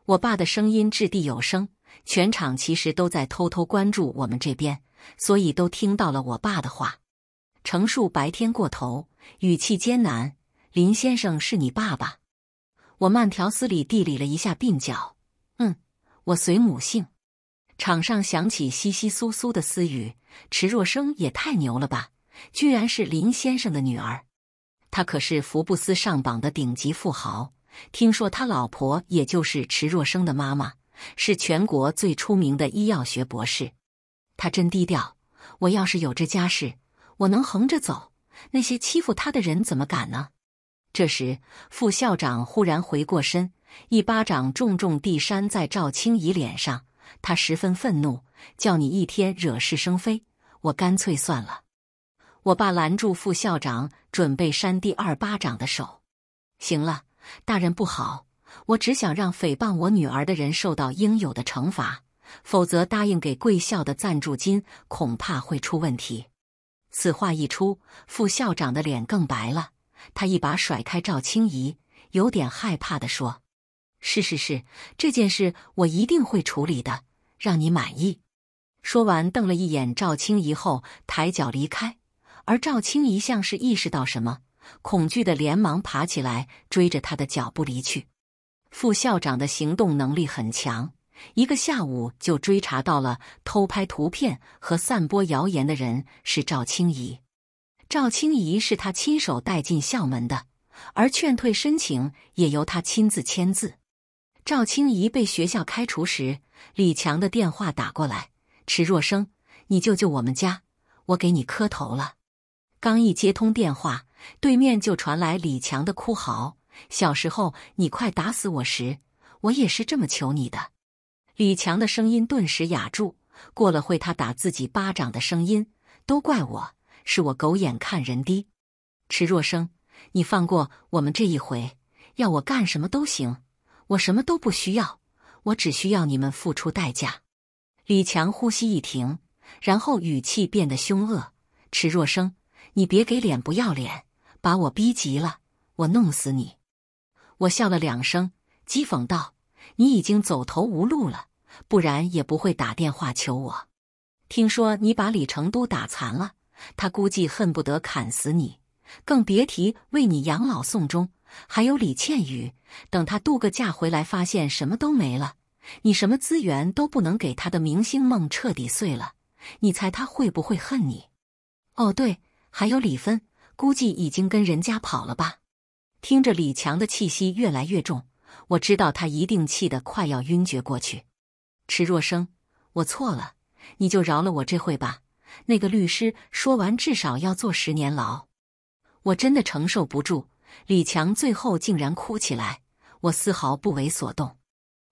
Speaker 1: 我爸的声音掷地有声，全场其实都在偷偷关注我们这边。所以都听到了我爸的话。程树白天过头，语气艰难。林先生是你爸爸？我慢条斯理地理了一下鬓角。嗯，我随母姓。场上响起窸窸窣窣的私语。迟若生也太牛了吧！居然是林先生的女儿。他可是福布斯上榜的顶级富豪。听说他老婆，也就是迟若生的妈妈，是全国最出名的医药学博士。他真低调！我要是有这家世，我能横着走。那些欺负他的人怎么敢呢？这时，副校长忽然回过身，一巴掌重重地扇在赵青怡脸上。他十分愤怒，叫你一天惹是生非，我干脆算了。我爸拦住副校长准备扇第二巴掌的手，行了，大人不好，我只想让诽谤我女儿的人受到应有的惩罚。否则，答应给贵校的赞助金恐怕会出问题。此话一出，副校长的脸更白了。他一把甩开赵青怡，有点害怕地说：“是是是，这件事我一定会处理的，让你满意。”说完，瞪了一眼赵青怡后，抬脚离开。而赵青怡像是意识到什么，恐惧的连忙爬起来，追着他的脚步离去。副校长的行动能力很强。一个下午就追查到了偷拍图片和散播谣言的人是赵青怡，赵青怡是他亲手带进校门的，而劝退申请也由他亲自签字。赵青怡被学校开除时，李强的电话打过来：“迟若生，你救救我们家，我给你磕头了。”刚一接通电话，对面就传来李强的哭嚎：“小时候你快打死我时，我也是这么求你的。”李强的声音顿时哑住。过了会，他打自己巴掌的声音。都怪我，是我狗眼看人低。迟若生，你放过我们这一回，要我干什么都行，我什么都不需要，我只需要你们付出代价。李强呼吸一停，然后语气变得凶恶：“迟若生，你别给脸不要脸，把我逼急了，我弄死你！”我笑了两声，讥讽道：“你已经走投无路了。”不然也不会打电话求我。听说你把李成都打残了，他估计恨不得砍死你，更别提为你养老送终。还有李倩雨，等他度个假回来，发现什么都没了，你什么资源都不能给他的明星梦彻底碎了。你猜他会不会恨你？哦，对，还有李芬，估计已经跟人家跑了吧。听着李强的气息越来越重，我知道他一定气得快要晕厥过去。迟若生，我错了，你就饶了我这回吧。那个律师说完，至少要坐十年牢，我真的承受不住。李强最后竟然哭起来，我丝毫不为所动。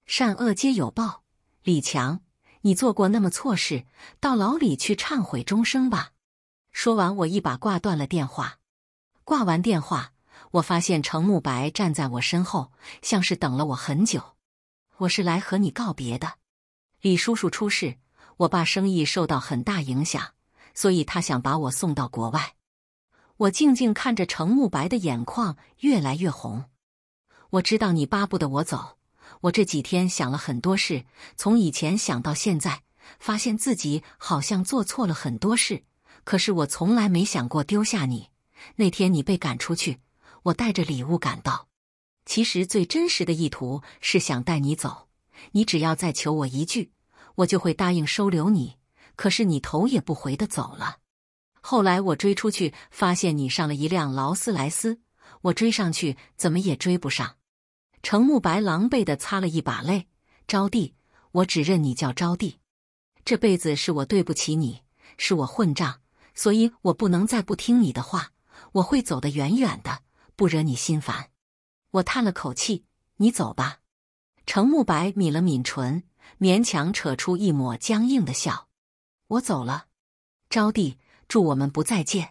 Speaker 1: 善恶皆有报，李强，你做过那么错事，到牢里去忏悔终生吧。说完，我一把挂断了电话。挂完电话，我发现程慕白站在我身后，像是等了我很久。我是来和你告别的。李叔叔出事，我爸生意受到很大影响，所以他想把我送到国外。我静静看着程慕白的眼眶越来越红，我知道你巴不得我走。我这几天想了很多事，从以前想到现在，发现自己好像做错了很多事，可是我从来没想过丢下你。那天你被赶出去，我带着礼物赶到，其实最真实的意图是想带你走。你只要再求我一句，我就会答应收留你。可是你头也不回的走了。后来我追出去，发现你上了一辆劳斯莱斯。我追上去，怎么也追不上。程慕白狼狈的擦了一把泪：“招娣，我只认你叫招娣。这辈子是我对不起你，是我混账，所以我不能再不听你的话。我会走得远远的，不惹你心烦。”我叹了口气：“你走吧。”程慕白抿了抿唇，勉强扯出一抹僵硬的笑：“我走了，招娣，祝我们不再见。”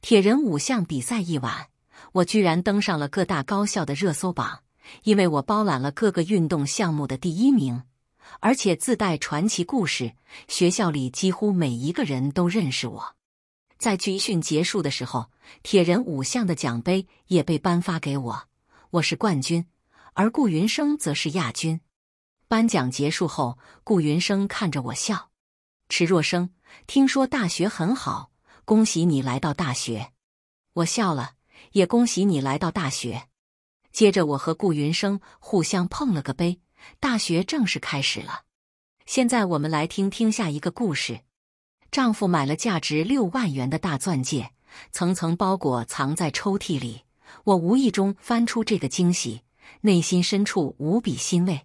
Speaker 1: 铁人五项比赛一晚，我居然登上了各大高校的热搜榜，因为我包揽了各个运动项目的第一名，而且自带传奇故事。学校里几乎每一个人都认识我。在军训结束的时候，铁人五项的奖杯也被颁发给我，我是冠军。而顾云生则是亚军。颁奖结束后，顾云生看着我笑。迟若生，听说大学很好，恭喜你来到大学。我笑了，也恭喜你来到大学。接着，我和顾云生互相碰了个杯。大学正式开始了。现在我们来听听下一个故事。丈夫买了价值六万元的大钻戒，层层包裹藏在抽屉里。我无意中翻出这个惊喜。内心深处无比欣慰，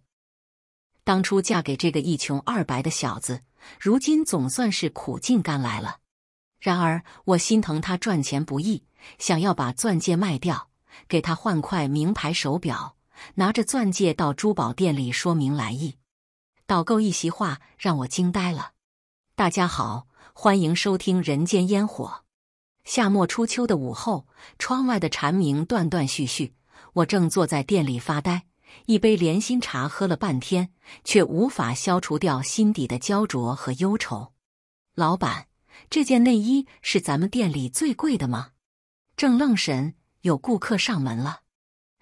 Speaker 1: 当初嫁给这个一穷二白的小子，如今总算是苦尽甘来了。然而，我心疼他赚钱不易，想要把钻戒卖掉，给他换块名牌手表。拿着钻戒到珠宝店里说明来意，导购一席话让我惊呆了。大家好，欢迎收听《人间烟火》。夏末初秋的午后，窗外的蝉鸣断断续续。我正坐在店里发呆，一杯莲心茶喝了半天，却无法消除掉心底的焦灼和忧愁。老板，这件内衣是咱们店里最贵的吗？正愣神，有顾客上门了。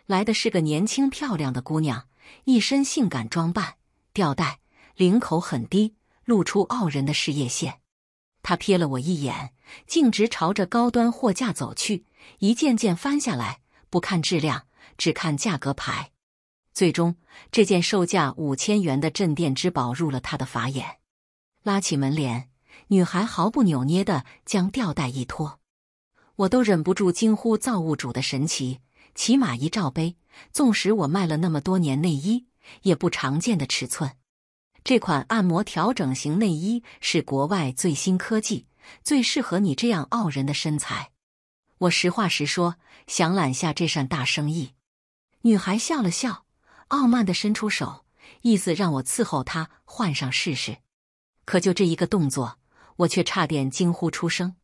Speaker 1: 来的是个年轻漂亮的姑娘，一身性感装扮，吊带领口很低，露出傲人的事业线。她瞥了我一眼，径直朝着高端货架走去，一件件翻下来，不看质量。只看价格牌，最终这件售价五千元的镇店之宝入了他的法眼。拉起门帘，女孩毫不扭捏地将吊带一脱，我都忍不住惊呼：造物主的神奇！起码一罩杯，纵使我卖了那么多年内衣，也不常见的尺寸。这款按摩调整型内衣是国外最新科技，最适合你这样傲人的身材。我实话实说，想揽下这扇大生意。女孩笑了笑，傲慢地伸出手，意思让我伺候她换上试试。可就这一个动作，我却差点惊呼出声。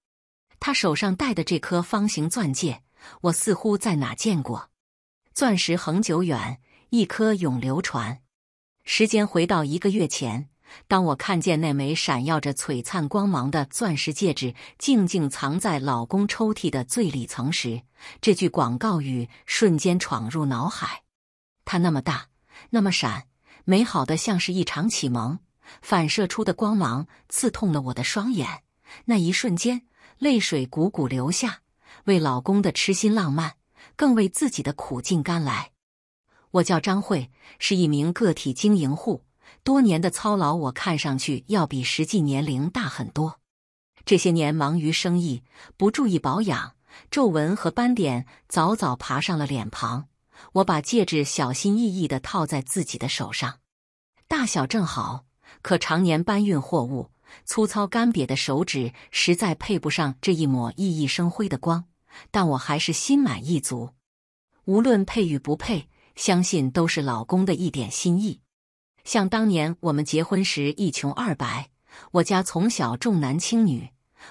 Speaker 1: 她手上戴的这颗方形钻戒，我似乎在哪见过。钻石恒久远，一颗永流传。时间回到一个月前。当我看见那枚闪耀着璀璨光芒的钻石戒指静静藏在老公抽屉的最里层时，这句广告语瞬间闯入脑海。它那么大，那么闪，美好的像是一场启蒙。反射出的光芒刺痛了我的双眼。那一瞬间，泪水汩汩流下，为老公的痴心浪漫，更为自己的苦尽甘来。我叫张慧，是一名个体经营户。多年的操劳，我看上去要比实际年龄大很多。这些年忙于生意，不注意保养，皱纹和斑点早早爬上了脸庞。我把戒指小心翼翼地套在自己的手上，大小正好。可常年搬运货物，粗糙干瘪的手指实在配不上这一抹熠熠生辉的光。但我还是心满意足。无论配与不配，相信都是老公的一点心意。像当年我们结婚时一穷二白，我家从小重男轻女，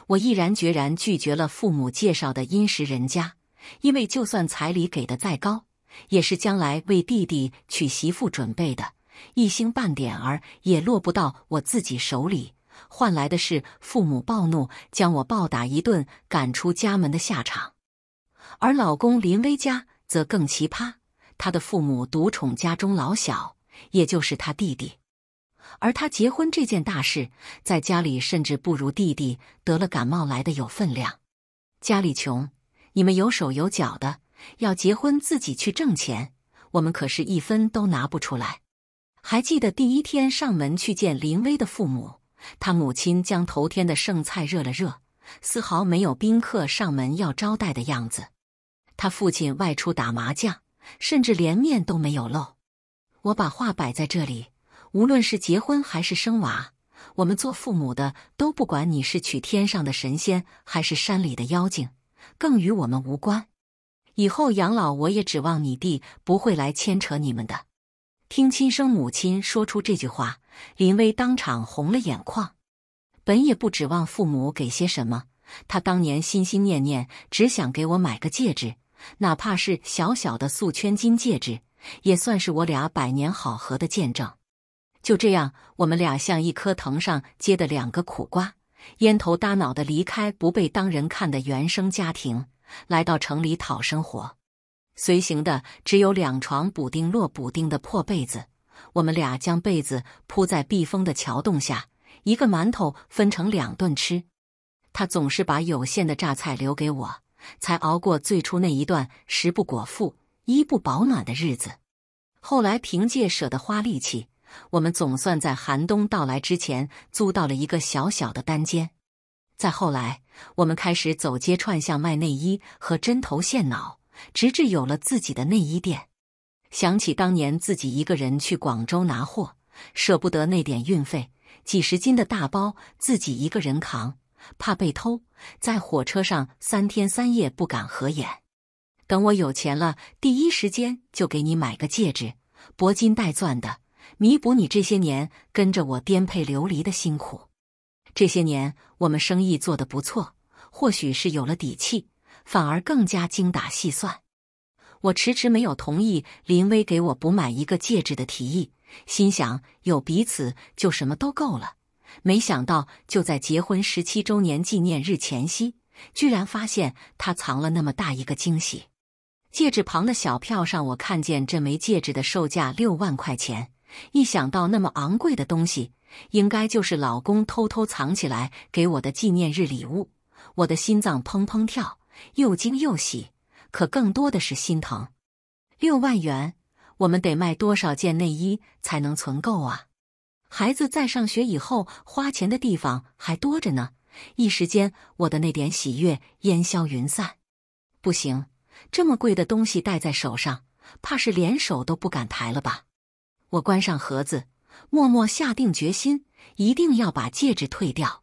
Speaker 1: 我毅然决然拒绝了父母介绍的殷实人家，因为就算彩礼给的再高，也是将来为弟弟娶媳妇准备的，一星半点儿也落不到我自己手里，换来的是父母暴怒将我暴打一顿，赶出家门的下场。而老公林威家则更奇葩，他的父母独宠家中老小。也就是他弟弟，而他结婚这件大事，在家里甚至不如弟弟得了感冒来的有分量。家里穷，你们有手有脚的，要结婚自己去挣钱，我们可是一分都拿不出来。还记得第一天上门去见林威的父母，他母亲将头天的剩菜热了热，丝毫没有宾客上门要招待的样子。他父亲外出打麻将，甚至连面都没有露。我把话摆在这里，无论是结婚还是生娃，我们做父母的都不管你是娶天上的神仙还是山里的妖精，更与我们无关。以后养老我也指望你弟不会来牵扯你们的。听亲生母亲说出这句话，林薇当场红了眼眶。本也不指望父母给些什么，他当年心心念念只想给我买个戒指，哪怕是小小的素圈金戒指。也算是我俩百年好合的见证。就这样，我们俩像一棵藤上结的两个苦瓜，烟头搭脑的离开不被当人看的原生家庭，来到城里讨生活。随行的只有两床补丁落补丁的破被子。我们俩将被子铺在避风的桥洞下，一个馒头分成两顿吃。他总是把有限的榨菜留给我，才熬过最初那一段食不果腹。衣不保暖的日子，后来凭借舍得花力气，我们总算在寒冬到来之前租到了一个小小的单间。再后来，我们开始走街串巷卖内衣和针头线脑，直至有了自己的内衣店。想起当年自己一个人去广州拿货，舍不得那点运费，几十斤的大包自己一个人扛，怕被偷，在火车上三天三夜不敢合眼。等我有钱了，第一时间就给你买个戒指，铂金带钻的，弥补你这些年跟着我颠沛流离的辛苦。这些年我们生意做得不错，或许是有了底气，反而更加精打细算。我迟迟没有同意林威给我补买一个戒指的提议，心想有彼此就什么都够了。没想到就在结婚十七周年纪念日前夕，居然发现他藏了那么大一个惊喜。戒指旁的小票上，我看见这枚戒指的售价六万块钱。一想到那么昂贵的东西，应该就是老公偷偷藏起来给我的纪念日礼物，我的心脏砰砰跳，又惊又喜，可更多的是心疼。六万元，我们得卖多少件内衣才能存够啊？孩子在上学以后，花钱的地方还多着呢。一时间，我的那点喜悦烟消云散。不行。这么贵的东西戴在手上，怕是连手都不敢抬了吧？我关上盒子，默默下定决心，一定要把戒指退掉。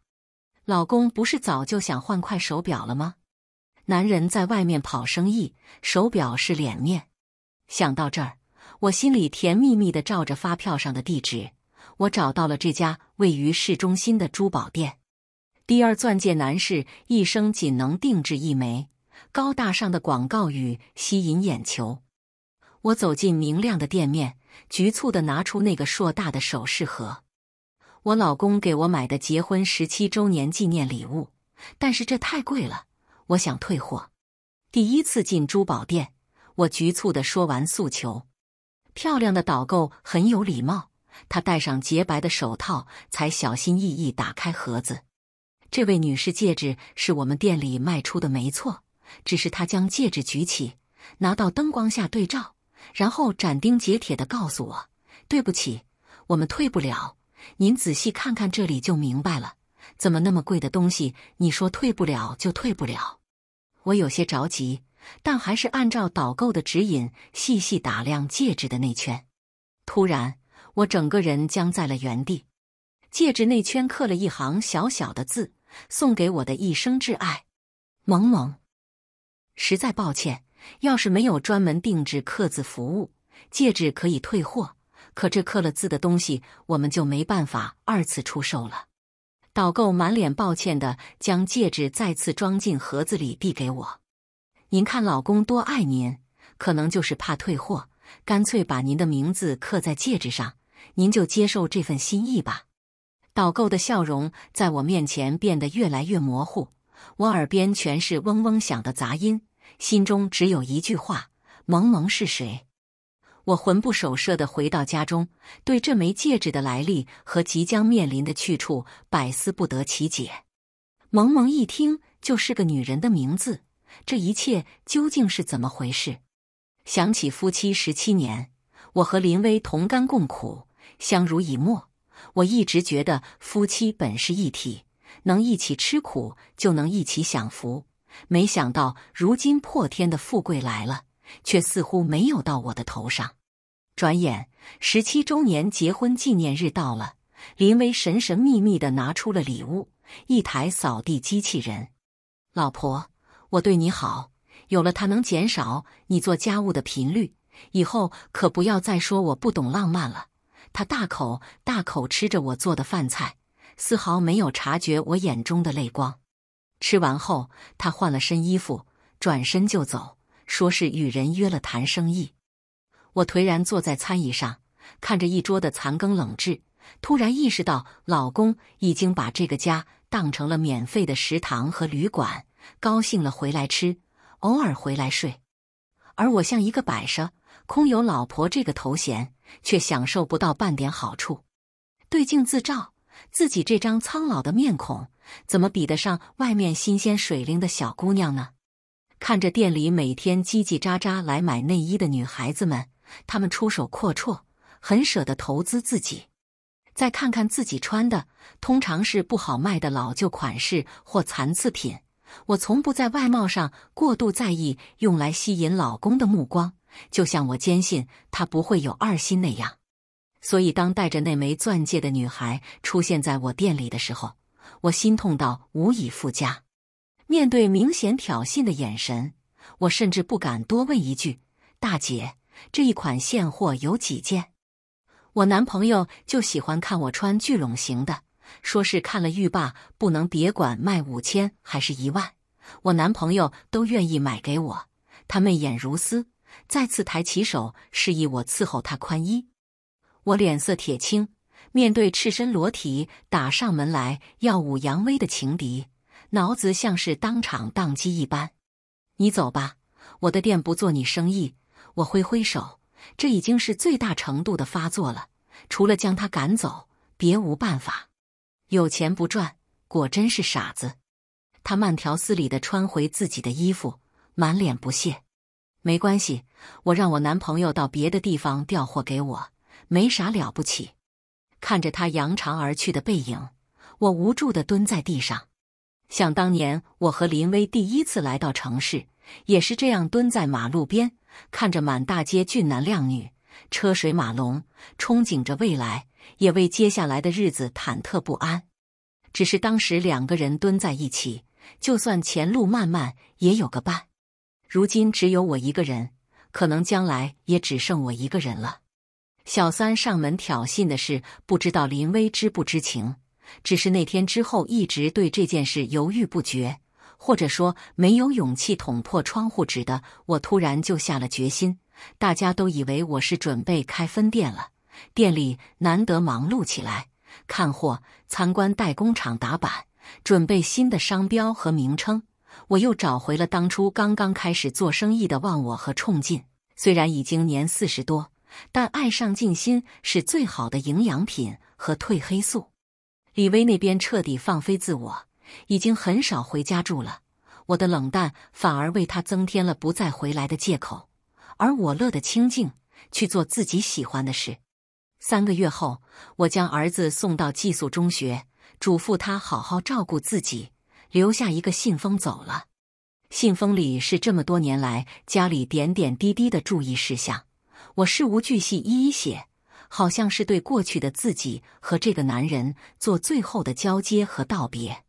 Speaker 1: 老公不是早就想换块手表了吗？男人在外面跑生意，手表是脸面。想到这儿，我心里甜蜜蜜的。照着发票上的地址，我找到了这家位于市中心的珠宝店。第二钻戒，男士一生仅能定制一枚。高大上的广告语吸引眼球。我走进明亮的店面，局促地拿出那个硕大的首饰盒，我老公给我买的结婚十七周年纪念礼物。但是这太贵了，我想退货。第一次进珠宝店，我局促地说完诉求。漂亮的导购很有礼貌，她戴上洁白的手套，才小心翼翼打开盒子。这位女士，戒指是我们店里卖出的，没错。只是他将戒指举起，拿到灯光下对照，然后斩钉截铁地告诉我：“对不起，我们退不了。您仔细看看这里就明白了。怎么那么贵的东西，你说退不了就退不了？”我有些着急，但还是按照导购的指引细细打量戒指的内圈。突然，我整个人僵在了原地。戒指内圈刻了一行小小的字：“送给我的一生挚爱，萌萌。”实在抱歉，要是没有专门定制刻字服务，戒指可以退货，可这刻了字的东西我们就没办法二次出售了。导购满脸抱歉的将戒指再次装进盒子里递给我。您看老公多爱您，可能就是怕退货，干脆把您的名字刻在戒指上，您就接受这份心意吧。导购的笑容在我面前变得越来越模糊，我耳边全是嗡嗡响的杂音。心中只有一句话：“萌萌是谁？”我魂不守舍地回到家中，对这枚戒指的来历和即将面临的去处百思不得其解。萌萌一听就是个女人的名字，这一切究竟是怎么回事？想起夫妻十七年，我和林薇同甘共苦，相濡以沫，我一直觉得夫妻本是一体，能一起吃苦，就能一起享福。没想到，如今破天的富贵来了，却似乎没有到我的头上。转眼，十七周年结婚纪念日到了，林薇神神秘秘的拿出了礼物——一台扫地机器人。老婆，我对你好，有了它能减少你做家务的频率。以后可不要再说我不懂浪漫了。他大口大口吃着我做的饭菜，丝毫没有察觉我眼中的泪光。吃完后，他换了身衣服，转身就走，说是与人约了谈生意。我颓然坐在餐椅上，看着一桌的残羹冷炙，突然意识到，老公已经把这个家当成了免费的食堂和旅馆，高兴了回来吃，偶尔回来睡，而我像一个摆设，空有“老婆”这个头衔，却享受不到半点好处。对镜自照，自己这张苍老的面孔。怎么比得上外面新鲜水灵的小姑娘呢？看着店里每天叽叽喳喳来买内衣的女孩子们，她们出手阔绰，很舍得投资自己。再看看自己穿的，通常是不好卖的老旧款式或残次品。我从不在外貌上过度在意，用来吸引老公的目光，就像我坚信他不会有二心那样。所以，当带着那枚钻戒的女孩出现在我店里的时候，我心痛到无以复加，面对明显挑衅的眼神，我甚至不敢多问一句：“大姐，这一款现货有几件？”我男朋友就喜欢看我穿聚拢型的，说是看了浴霸，不能别管卖五千还是一万，我男朋友都愿意买给我。他媚眼如丝，再次抬起手示意我伺候他宽衣，我脸色铁青。面对赤身裸体打上门来耀武扬威的情敌，脑子像是当场宕机一般。你走吧，我的店不做你生意。我挥挥手，这已经是最大程度的发作了，除了将他赶走，别无办法。有钱不赚，果真是傻子。他慢条斯理的穿回自己的衣服，满脸不屑。没关系，我让我男朋友到别的地方调货给我，没啥了不起。看着他扬长而去的背影，我无助的蹲在地上。想当年，我和林威第一次来到城市，也是这样蹲在马路边，看着满大街俊男靓女，车水马龙，憧憬着未来，也为接下来的日子忐忑不安。只是当时两个人蹲在一起，就算前路漫漫也有个伴。如今只有我一个人，可能将来也只剩我一个人了。小三上门挑衅的事，不知道林薇知不知情。只是那天之后，一直对这件事犹豫不决，或者说没有勇气捅破窗户纸的我，突然就下了决心。大家都以为我是准备开分店了，店里难得忙碌起来，看货、参观代工厂、打板、准备新的商标和名称，我又找回了当初刚刚开始做生意的忘我和冲劲。虽然已经年四十多。但爱上静心是最好的营养品和褪黑素。李薇那边彻底放飞自我，已经很少回家住了。我的冷淡反而为他增添了不再回来的借口，而我乐得清静，去做自己喜欢的事。三个月后，我将儿子送到寄宿中学，嘱咐他好好照顾自己，留下一个信封走了。信封里是这么多年来家里点点滴滴的注意事项。我事无巨细一一写，好像是对过去的自己和这个男人做最后的交接和道别。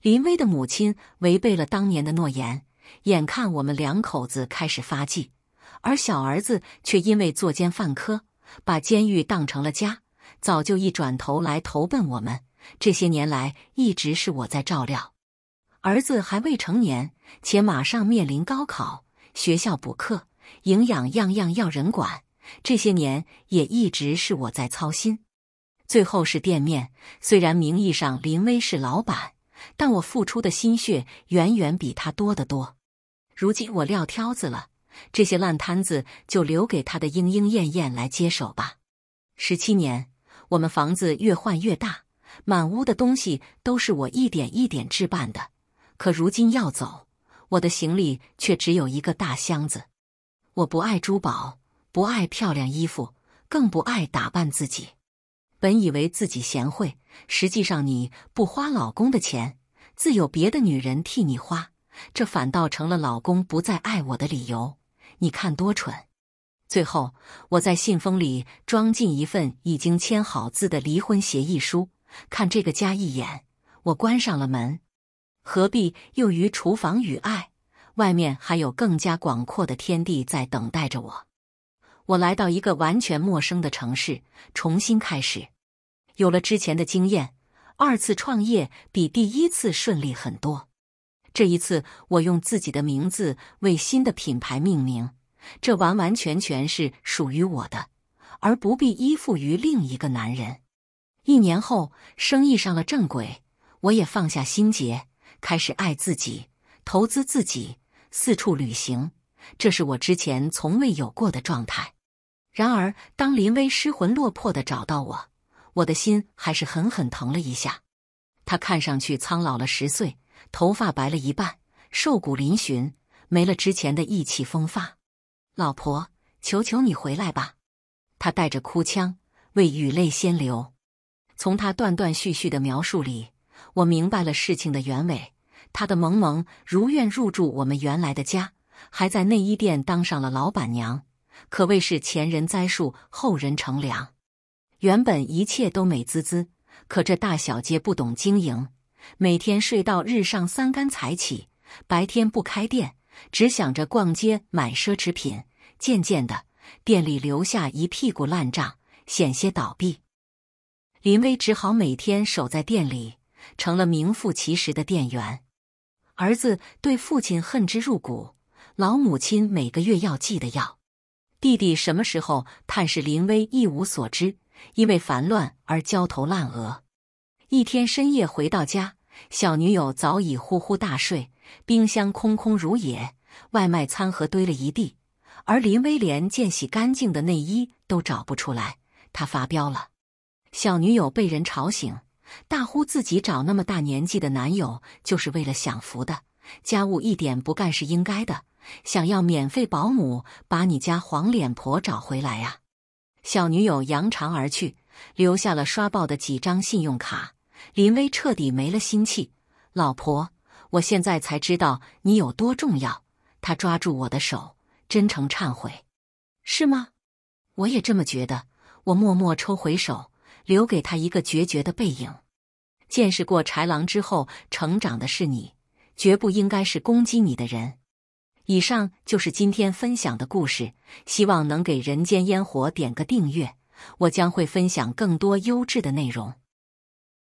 Speaker 1: 林威的母亲违背了当年的诺言，眼看我们两口子开始发迹，而小儿子却因为作奸犯科，把监狱当成了家，早就一转头来投奔我们。这些年来一直是我在照料，儿子还未成年，且马上面临高考，学校补课。营养样样要人管，这些年也一直是我在操心。最后是店面，虽然名义上林威是老板，但我付出的心血远远比他多得多。如今我撂挑子了，这些烂摊子就留给他的莺莺燕燕来接手吧。十七年，我们房子越换越大，满屋的东西都是我一点一点置办的。可如今要走，我的行李却只有一个大箱子。我不爱珠宝，不爱漂亮衣服，更不爱打扮自己。本以为自己贤惠，实际上你不花老公的钱，自有别的女人替你花，这反倒成了老公不再爱我的理由。你看多蠢！最后，我在信封里装进一份已经签好字的离婚协议书，看这个家一眼，我关上了门。何必又于厨房与爱？外面还有更加广阔的天地在等待着我。我来到一个完全陌生的城市，重新开始。有了之前的经验，二次创业比第一次顺利很多。这一次，我用自己的名字为新的品牌命名，这完完全全是属于我的，而不必依附于另一个男人。一年后，生意上了正轨，我也放下心结，开始爱自己，投资自己。四处旅行，这是我之前从未有过的状态。然而，当林威失魂落魄地找到我，我的心还是狠狠疼了一下。他看上去苍老了十岁，头发白了一半，瘦骨嶙峋，没了之前的意气风发。老婆，求求你回来吧！他带着哭腔，为雨泪先流。从他断断续续的描述里，我明白了事情的原委。他的萌萌如愿入住我们原来的家，还在内衣店当上了老板娘，可谓是前人栽树，后人乘凉。原本一切都美滋滋，可这大小姐不懂经营，每天睡到日上三竿才起，白天不开店，只想着逛街买奢侈品。渐渐的，店里留下一屁股烂账，险些倒闭。林威只好每天守在店里，成了名副其实的店员。儿子对父亲恨之入骨，老母亲每个月要寄的药，弟弟什么时候探视林威一无所知，因为烦乱而焦头烂额。一天深夜回到家，小女友早已呼呼大睡，冰箱空空如也，外卖餐盒堆了一地，而林威连件洗干净的内衣都找不出来，他发飙了。小女友被人吵醒。大呼自己找那么大年纪的男友就是为了享福的，家务一点不干是应该的。想要免费保姆把你家黄脸婆找回来呀？小女友扬长而去，留下了刷爆的几张信用卡。林威彻底没了心气。老婆，我现在才知道你有多重要。他抓住我的手，真诚忏悔，是吗？我也这么觉得。我默默抽回手，留给他一个决绝的背影。见识过豺狼之后，成长的是你，绝不应该是攻击你的人。以上就是今天分享的故事，希望能给人间烟火点个订阅，我将会分享更多优质的内容。